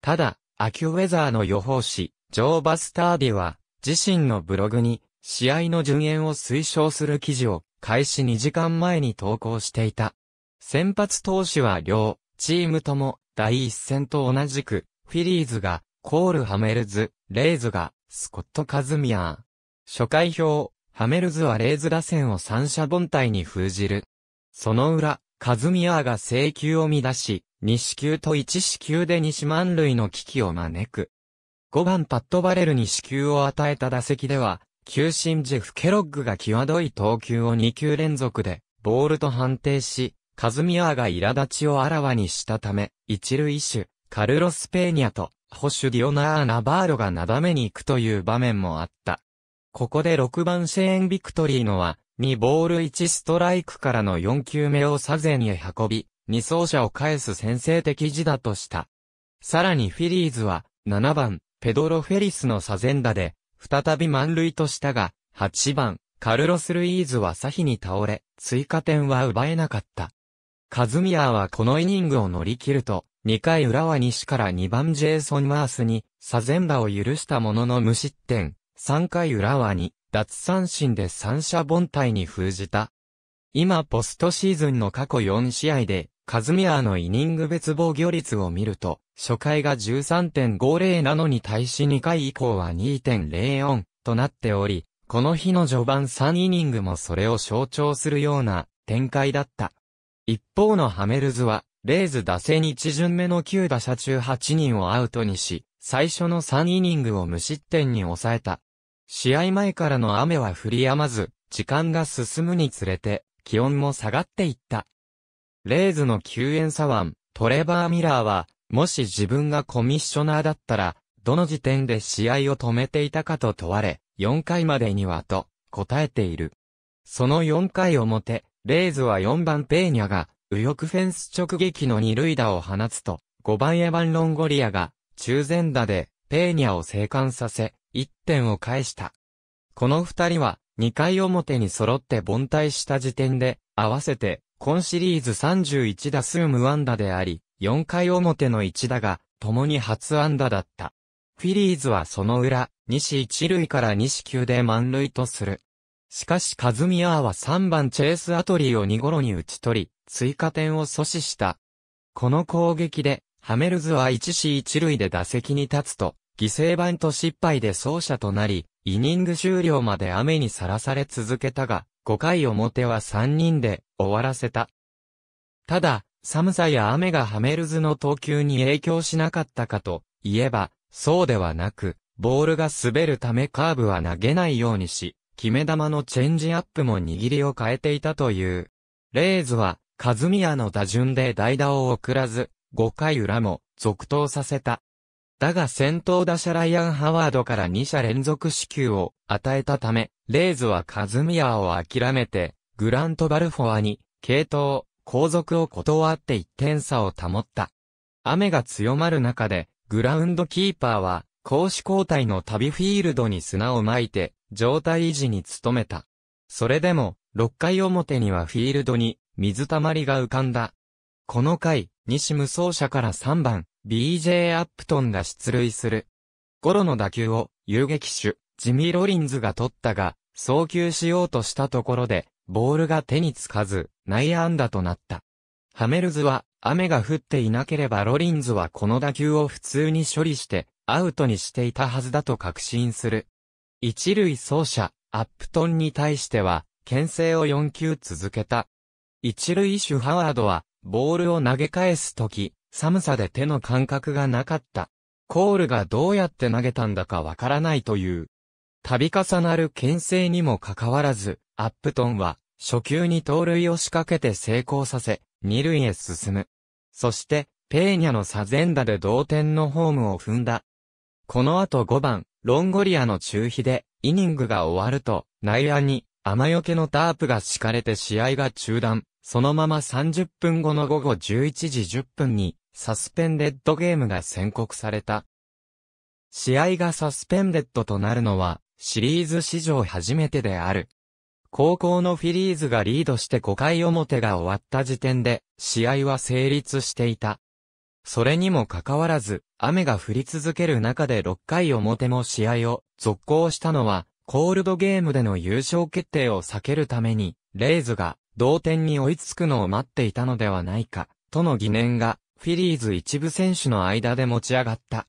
[SPEAKER 1] ただ、アキュウェザーの予報士、ジョー・バスターディは、自身のブログに試合の順延を推奨する記事を開始2時間前に投稿していた。先発投手は両チームとも第一戦と同じくフィリーズがコール・ハメルズ、レイズがスコット・カズミアー。初回表、ハメルズはレイズ打線を三者凡退に封じる。その裏、カズミアーが制球を乱し、二四球と一四球で西満塁の危機を招く。5番パットバレルに死球を与えた打席では、球審ジェフ・ケロッグが際どい投球を2球連続で、ボールと判定し、カズミアーが苛立ちをあらわにしたため、一塁手、カルロス・ペーニャと、保守ディオナー・ナバーロがなだめに行くという場面もあった。ここで6番シェーン・ビクトリーノは、2ボール1ストライクからの4球目を左前へ運び、2走者を返す先制的時だとした。さらにフィリーズは、7番、ペドロ・フェリスのサゼンダで、再び満塁としたが、8番、カルロス・ルイーズはサヒに倒れ、追加点は奪えなかった。カズミアーはこのイニングを乗り切ると、2回裏は西から2番ジェイソン・マースに、サゼンダを許したものの無失点、3回裏は2、奪三振で三者凡退に封じた。今ポストシーズンの過去4試合で、カズミアーのイニング別防御率を見ると、初回が13.50なのに対し2回以降は2.04となっており、この日の序盤3イニングもそれを象徴するような展開だった。一方のハメルズは、レーズ打線1巡目の9打者中8人をアウトにし、最初の3イニングを無失点に抑えた。試合前からの雨は降り止まず、時間が進むにつれて、気温も下がっていった。レイズの救援左腕、トレバー・ミラーは、もし自分がコミッショナーだったら、どの時点で試合を止めていたかと問われ、4回までにはと、答えている。その4回表、レイズは4番ペーニャが、右翼フェンス直撃の二塁打を放つと、5番エヴァン・ロンゴリアが、中前打で、ペーニャを生還させ、1点を返した。この2人は、2回表に揃って凡退した時点で、合わせて今シリーズ31打数無安打であり、4回表の1打が、共に初安打だった。フィリーズはその裏、西一塁から西球で満塁とする。しかしカズミアーは3番チェイスアトリーを2ゴロに打ち取り、追加点を阻止した。この攻撃で、ハメルズは1死1塁で打席に立つと、犠牲バント失敗で走者となり、イニング終了まで雨にさらされ続けたが、5回表は3人で終わらせた。ただ、寒さや雨がハメルズの投球に影響しなかったかといえば、そうではなく、ボールが滑るためカーブは投げないようにし、決め球のチェンジアップも握りを変えていたという。レイズは、カズミアの打順で代打を送らず、5回裏も続投させた。だが先頭打者ライアン・ハワードから2者連続死球を与えたため、レイズはカズミアを諦めて、グラント・バルフォアに、系統、後続を断って1点差を保った。雨が強まる中で、グラウンドキーパーは、攻守交代の旅フィールドに砂をまいて、状態維持に努めた。それでも、6回表にはフィールドに、水たまりが浮かんだ。この回、西無走者から3番、BJ アップトンが出塁する。ゴロの打球を、遊撃手、ジミー・ロリンズが取ったが、送球しようとしたところで、ボールが手につかず、内野安打となった。ハメルズは、雨が降っていなければロリンズはこの打球を普通に処理して、アウトにしていたはずだと確信する。一塁走者、アップトンに対しては、牽制を4球続けた。一塁手ハワードは、ボールを投げ返すとき、寒さで手の感覚がなかった。コールがどうやって投げたんだかわからないという。度重なる牽制にもかかわらず、アップトンは初球に盗塁を仕掛けて成功させ、二塁へ進む。そして、ペーニャのサゼンダで同点のホームを踏んだ。この後5番、ロンゴリアの中飛で、イニングが終わると、内野に、雨よけのタープが敷かれて試合が中断。そのまま30分後の午後11時10分に、サスペンデッドゲームが宣告された。試合がサスペンデッドとなるのは、シリーズ史上初めてである。高校のフィリーズがリードして5回表が終わった時点で、試合は成立していた。それにもかかわらず、雨が降り続ける中で6回表も試合を続行したのは、コールドゲームでの優勝決定を避けるために、レイズが同点に追いつくのを待っていたのではないか、との疑念が、フィリーズ一部選手の間で持ち上がった。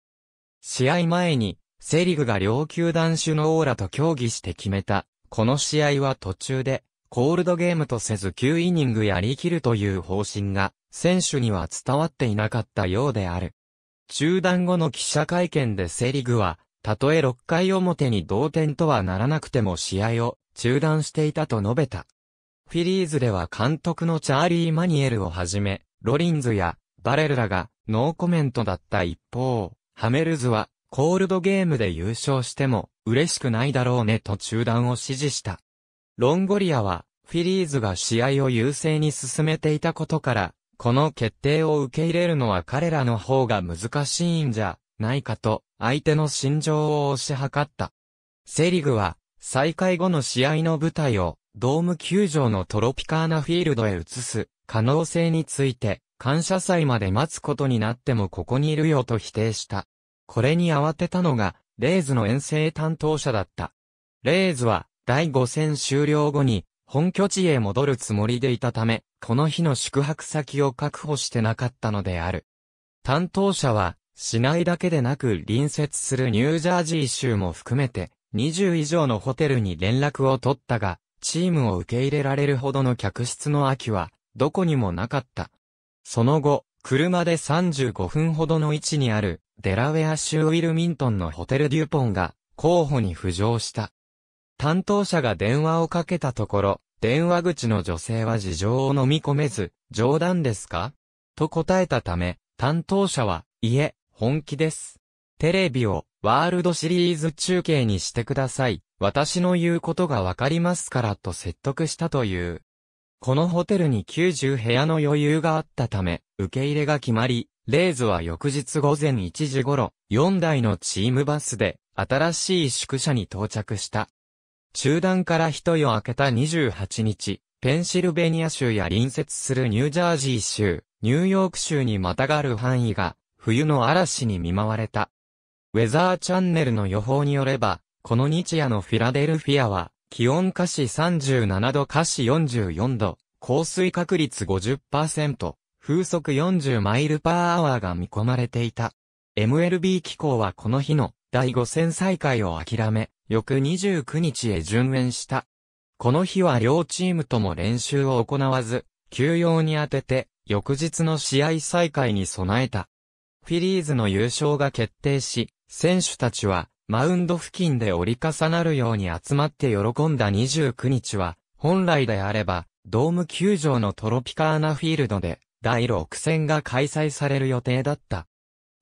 [SPEAKER 1] 試合前に、セリグが両球団首脳らと協議して決めた、この試合は途中で、コールドゲームとせず9イニングやりきるという方針が、選手には伝わっていなかったようである。中断後の記者会見でセリグは、たとえ6回表に同点とはならなくても試合を中断していたと述べた。フィリーズでは監督のチャーリー・マニエルをはじめ、ロリンズやバレルらがノーコメントだった一方、ハメルズはコールドゲームで優勝しても嬉しくないだろうねと中断を指示した。ロンゴリアはフィリーズが試合を優勢に進めていたことから、この決定を受け入れるのは彼らの方が難しいんじゃないかと相手の心情を推し量った。セリグは再開後の試合の舞台をドーム球場のトロピカーナフィールドへ移す可能性について感謝祭まで待つことになってもここにいるよと否定した。これに慌てたのが、レイズの遠征担当者だった。レイズは、第5戦終了後に、本拠地へ戻るつもりでいたため、この日の宿泊先を確保してなかったのである。担当者は、市内だけでなく隣接するニュージャージー州も含めて、20以上のホテルに連絡を取ったが、チームを受け入れられるほどの客室の空きは、どこにもなかった。その後、車で35分ほどの位置にある、デラウェア州ウィルミントンのホテルデュポンが候補に浮上した。担当者が電話をかけたところ、電話口の女性は事情を飲み込めず、冗談ですかと答えたため、担当者は、いえ、本気です。テレビをワールドシリーズ中継にしてください。私の言うことがわかりますからと説得したという。このホテルに90部屋の余裕があったため、受け入れが決まり、レイズは翌日午前1時頃、4台のチームバスで、新しい宿舎に到着した。中断から一夜明けた28日、ペンシルベニア州や隣接するニュージャージー州、ニューヨーク州にまたがる範囲が、冬の嵐に見舞われた。ウェザーチャンネルの予報によれば、この日夜のフィラデルフィアは、気温下死37度下死44度、降水確率50%、風速40マイルパーアワーが見込まれていた。MLB 機構はこの日の第5戦再開を諦め、翌29日へ順延した。この日は両チームとも練習を行わず、休養に当てて、翌日の試合再開に備えた。フィリーズの優勝が決定し、選手たちは、マウンド付近で折り重なるように集まって喜んだ29日は、本来であれば、ドーム球場のトロピカーナフィールドで、第6戦が開催される予定だった。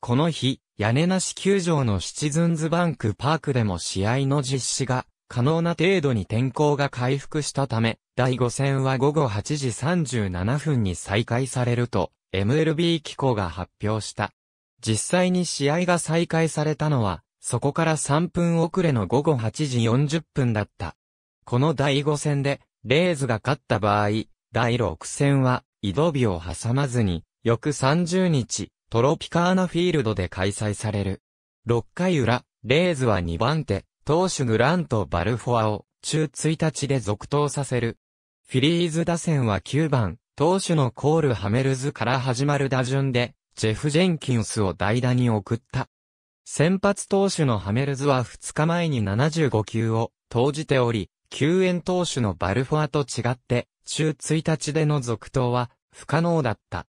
[SPEAKER 1] この日、屋根なし球場のシチズンズバンクパークでも試合の実施が可能な程度に天候が回復したため、第5戦は午後8時37分に再開されると、MLB 機構が発表した。実際に試合が再開されたのは、そこから3分遅れの午後8時40分だった。この第5戦で、レーズが勝った場合、第6戦は移動日を挟まずに、翌30日、トロピカーナフィールドで開催される。6回裏、レーズは2番手、投手グラント・バルフォアを、中1日で続投させる。フィリーズ打線は9番、投手のコール・ハメルズから始まる打順で、ジェフ・ジェンキンスを代打に送った。先発投手のハメルズは2日前に75球を投じており、救援投手のバルフォアと違って、中1日での続投は不可能だった。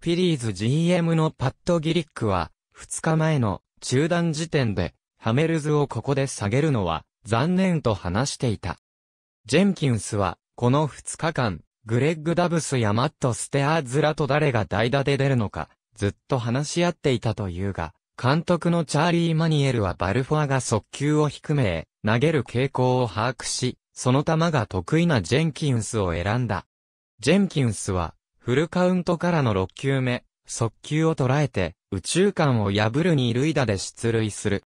[SPEAKER 1] フィリーズ GM のパッド・ギリックは、2日前の中断時点で、ハメルズをここで下げるのは残念と話していた。ジェンキンスは、この2日間、グレッグ・ダブスやマット・ステアーズらと誰が代打で出るのか、ずっと話し合っていたというが、監督のチャーリー・マニエルはバルフォアが速球を低めへ投げる傾向を把握し、その球が得意なジェンキンスを選んだ。ジェンキンスは、フルカウントからの6球目、速球を捉えて、宇宙間を破る二塁打で出塁する。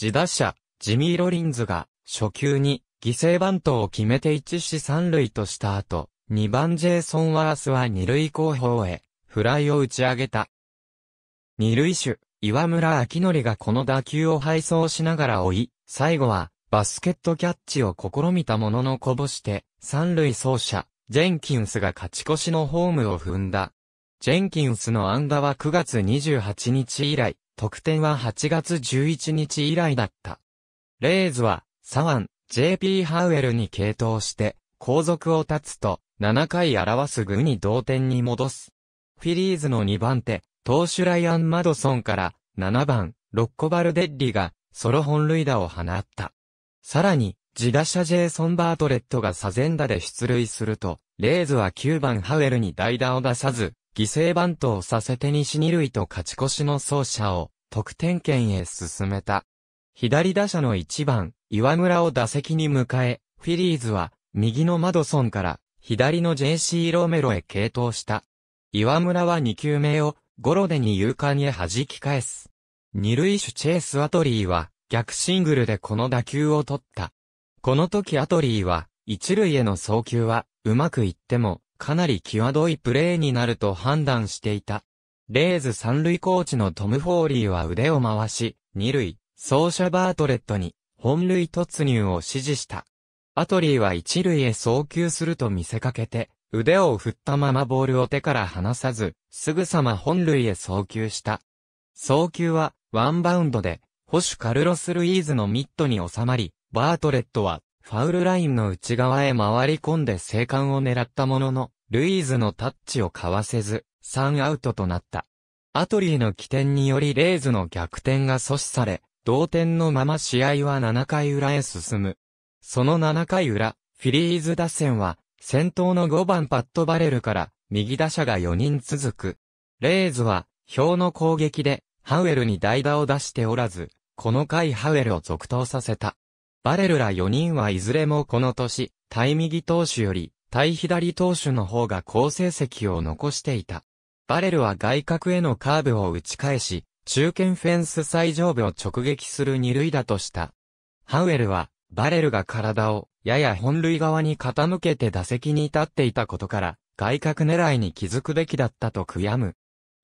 [SPEAKER 1] 自打者、ジミー・ロリンズが、初球に、犠牲バントを決めて一死三塁とした後、2番ジェイソン・ワースは二塁後方へ、フライを打ち上げた。二塁手、岩村明則がこの打球を配送しながら追い、最後は、バスケットキャッチを試みたもののこぼして、三塁走者、ジェンキンスが勝ち越しのホームを踏んだ。ジェンキンスの安打は9月28日以来、得点は8月11日以来だった。レイズは、サワン、JP ハウエルに継投して、後続を立つと、7回表すぐに同点に戻す。フィリーズの2番手、投手ライアン・マドソンから、7番、ロッコバルデッリが、ソロ本塁打を放った。さらに、自打者ジェイソン・バートレットがサゼンダで出塁すると、レイズは9番ハウエルに代打を出さず、犠牲バントをさせて西二塁と勝ち越しの走者を、得点圏へ進めた。左打者の1番、岩村を打席に迎え、フィリーズは、右のマドソンから、左の JC ロメロへ傾倒した。岩村は2球目を、ゴロで二遊間へ弾き返す。二塁手チェイス・アトリーは、逆シングルでこの打球を取った。この時アトリーは、一塁への送球は、うまくいっても、かなり際どいプレーになると判断していた。レーズ三塁コーチのトム・フォーリーは腕を回し、二塁、走者バートレットに、本塁突入を指示した。アトリーは一塁へ送球すると見せかけて、腕を振ったままボールを手から離さず、すぐさま本塁へ送球した。送球は、ワンバウンドで、保守カルロス・ルイーズのミットに収まり、バートレットは、ファウルラインの内側へ回り込んで生還を狙ったものの、ルイーズのタッチをかわせず、3アウトとなった。アトリーの起点によりレイズの逆転が阻止され、同点のまま試合は7回裏へ進む。その7回裏、フィリーズ打線は、先頭の5番パッドバレルから、右打者が4人続く。レイズは、表の攻撃で、ハウエルに代打を出しておらず、この回ハウエルを続投させた。バレルら4人はいずれもこの年、対右投手より、対左投手の方が好成績を残していた。バレルは外角へのカーブを打ち返し、中堅フェンス最上部を直撃する二塁打とした。ハウエルは、バレルが体を、やや本塁側に傾けて打席に立っていたことから、外角狙いに気づくべきだったと悔やむ。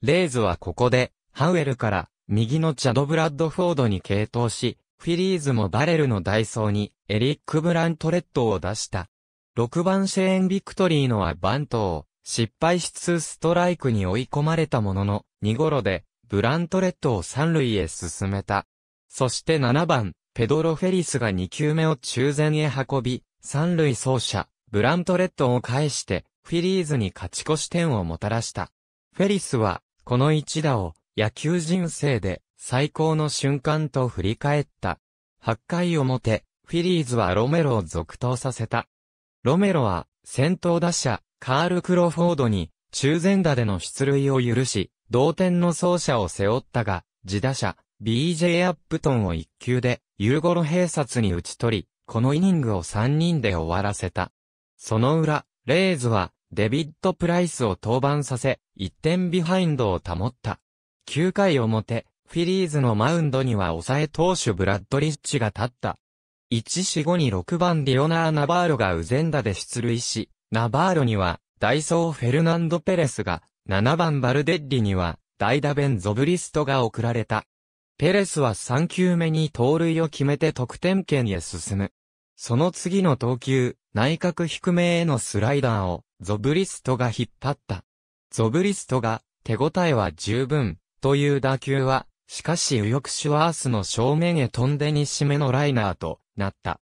[SPEAKER 1] レイズはここで、ハウエルから、右のチャド・ブラッドフォードに傾倒し、フィリーズもバレルのダイソーにエリック・ブラントレットを出した。6番シェーン・ビクトリーのアバントを失敗しつストライクに追い込まれたものの2ゴロでブラントレットを3塁へ進めた。そして7番ペドロ・フェリスが2球目を中前へ運び3塁走者ブラントレットを返してフィリーズに勝ち越し点をもたらした。フェリスはこの一打を野球人生で最高の瞬間と振り返った。8回表、フィリーズはロメロを続投させた。ロメロは先頭打者、カール・クロフォードに中前打での出塁を許し、同点の走者を背負ったが、自打者、BJ アップトンを1球で、夕頃閉殺に打ち取り、このイニングを3人で終わらせた。その裏、レイズは、デビッド・プライスを登板させ、1点ビハインドを保った。9回表、フィリーズのマウンドには抑え投手ブラッドリッチが立った。1、4、5に6番ディオナー・ナバーロがウゼンダで出塁し、ナバーロには、ダイソー・フェルナンド・ペレスが、7番バルデッリには、ダイダ・ベン・ゾブリストが送られた。ペレスは3球目に盗塁を決めて得点圏へ進む。その次の投球、内角低めへのスライダーを、ゾブリストが引っ張った。ゾブリストが、手応えは十分、という打球は、しかし右翼シュワースの正面へ飛んで西目のライナーとなった。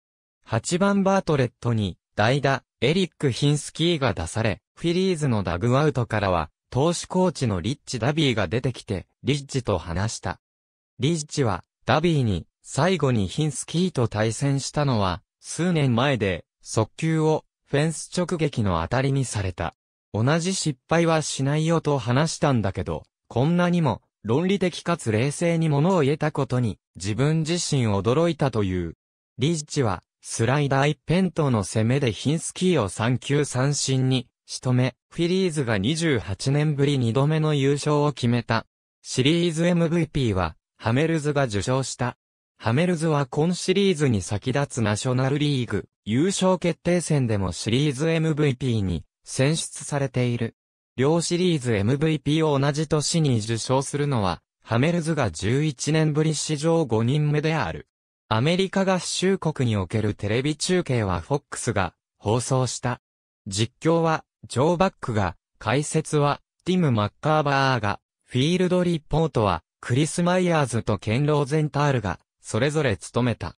[SPEAKER 1] 8番バートレットに代打、エリック・ヒンスキーが出され、フィリーズのダグアウトからは、投手コーチのリッチ・ダビーが出てきて、リッチと話した。リッチは、ダビーに、最後にヒンスキーと対戦したのは、数年前で、速球を、フェンス直撃の当たりにされた。同じ失敗はしないよと話したんだけど、こんなにも、論理的かつ冷静に物を言えたことに、自分自身驚いたという。リッチは、スライダー一辺倒の攻めでヒンスキーを3球三振に、仕留め、フィリーズが28年ぶり2度目の優勝を決めた。シリーズ MVP は、ハメルズが受賞した。ハメルズは今シリーズに先立つナショナルリーグ、優勝決定戦でもシリーズ MVP に選出されている。両シリーズ MVP を同じ年に受賞するのは、ハメルズが11年ぶり史上5人目である。アメリカ合衆国におけるテレビ中継は FOX が放送した。実況はジョー・バックが、解説はティム・マッカーバーが、フィールドリポートはクリス・マイヤーズとケン・ローゼンタールが、それぞれ務めた。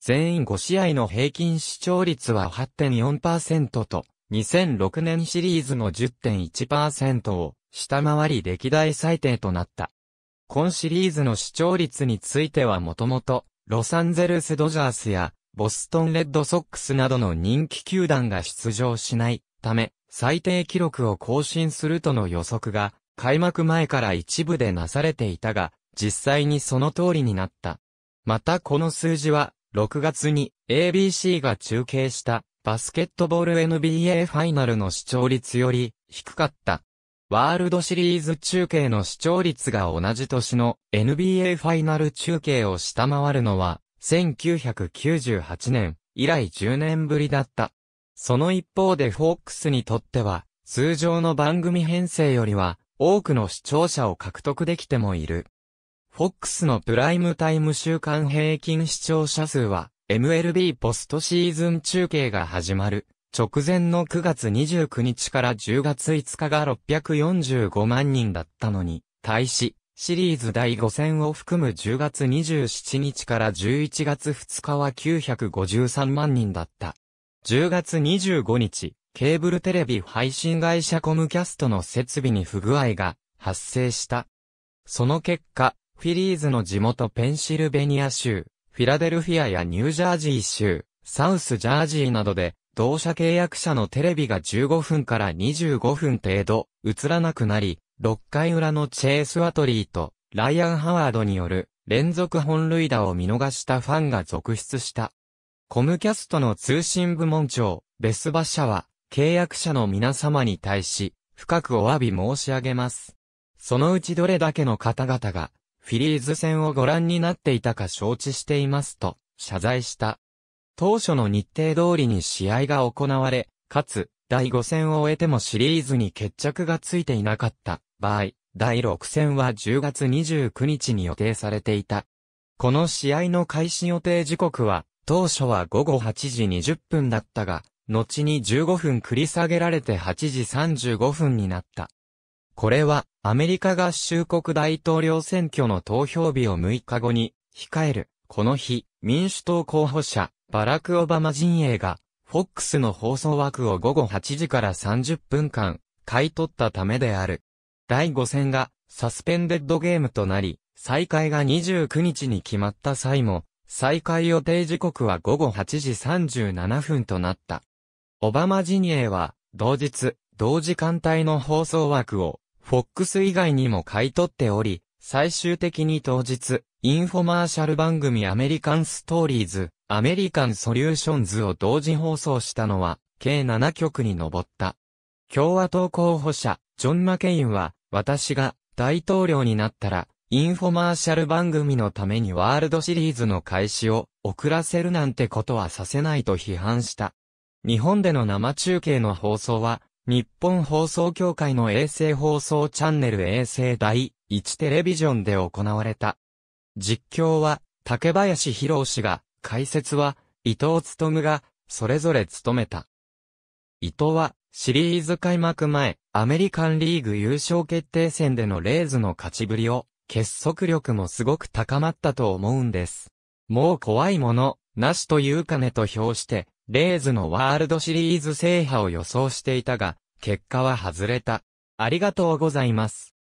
[SPEAKER 1] 全員5試合の平均視聴率は8.4%と、2006年シリーズの10.1%を下回り歴代最低となった。今シリーズの視聴率についてはもともと、ロサンゼルスドジャースやボストンレッドソックスなどの人気球団が出場しないため、最低記録を更新するとの予測が開幕前から一部でなされていたが、実際にその通りになった。またこの数字は、6月に ABC が中継したバスケットボール NBA ファイナルの視聴率より低かった。ワールドシリーズ中継の視聴率が同じ年の NBA ファイナル中継を下回るのは1998年以来10年ぶりだった。その一方で FOX にとっては通常の番組編成よりは多くの視聴者を獲得できてもいる。FOX のプライムタイム週間平均視聴者数は MLB ポストシーズン中継が始まる。直前の9月29日から10月5日が645万人だったのに、対し、シリーズ第5戦を含む10月27日から11月2日は953万人だった。10月25日、ケーブルテレビ配信会社コムキャストの設備に不具合が発生した。その結果、フィリーズの地元ペンシルベニア州、フィラデルフィアやニュージャージー州、サウスジャージーなどで、同社契約者のテレビが15分から25分程度映らなくなり、6回裏のチェース・ワトリーとライアン・ハワードによる連続本塁打を見逃したファンが続出した。コムキャストの通信部門長、ベスバ社は、契約者の皆様に対し、深くお詫び申し上げます。そのうちどれだけの方々が、フィリーズ戦をご覧になっていたか承知していますと、謝罪した。当初の日程通りに試合が行われ、かつ、第5戦を終えてもシリーズに決着がついていなかった場合、第6戦は10月29日に予定されていた。この試合の開始予定時刻は、当初は午後8時20分だったが、後に15分繰り下げられて8時35分になった。これは、アメリカ合衆国大統領選挙の投票日を6日後に、控える。この日、民主党候補者、バラク・オバマ陣営が、FOX の放送枠を午後8時から30分間、買い取ったためである。第5戦が、サスペンデッドゲームとなり、再開が29日に決まった際も、再開予定時刻は午後8時37分となった。オバマ陣営は、同日、同時間帯の放送枠を、フォックス以外にも買い取っており、最終的に当日、インフォマーシャル番組アメリカンストーリーズ、アメリカンソリューションズを同時放送したのは、計7曲に上った。共和党候補者、ジョン・マケインは、私が大統領になったら、インフォマーシャル番組のためにワールドシリーズの開始を遅らせるなんてことはさせないと批判した。日本での生中継の放送は日本放送協会の衛星放送チャンネル衛星第1テレビジョンで行われた。実況は、竹林博氏が、解説は、伊藤勤が、それぞれ務めた。伊藤は、シリーズ開幕前、アメリカンリーグ優勝決定戦でのレーズの勝ちぶりを、結束力もすごく高まったと思うんです。もう怖いもの、なしというかねと評して、レーズのワールドシリーズ制覇を予想していたが、結果は外れた。ありがとうございます。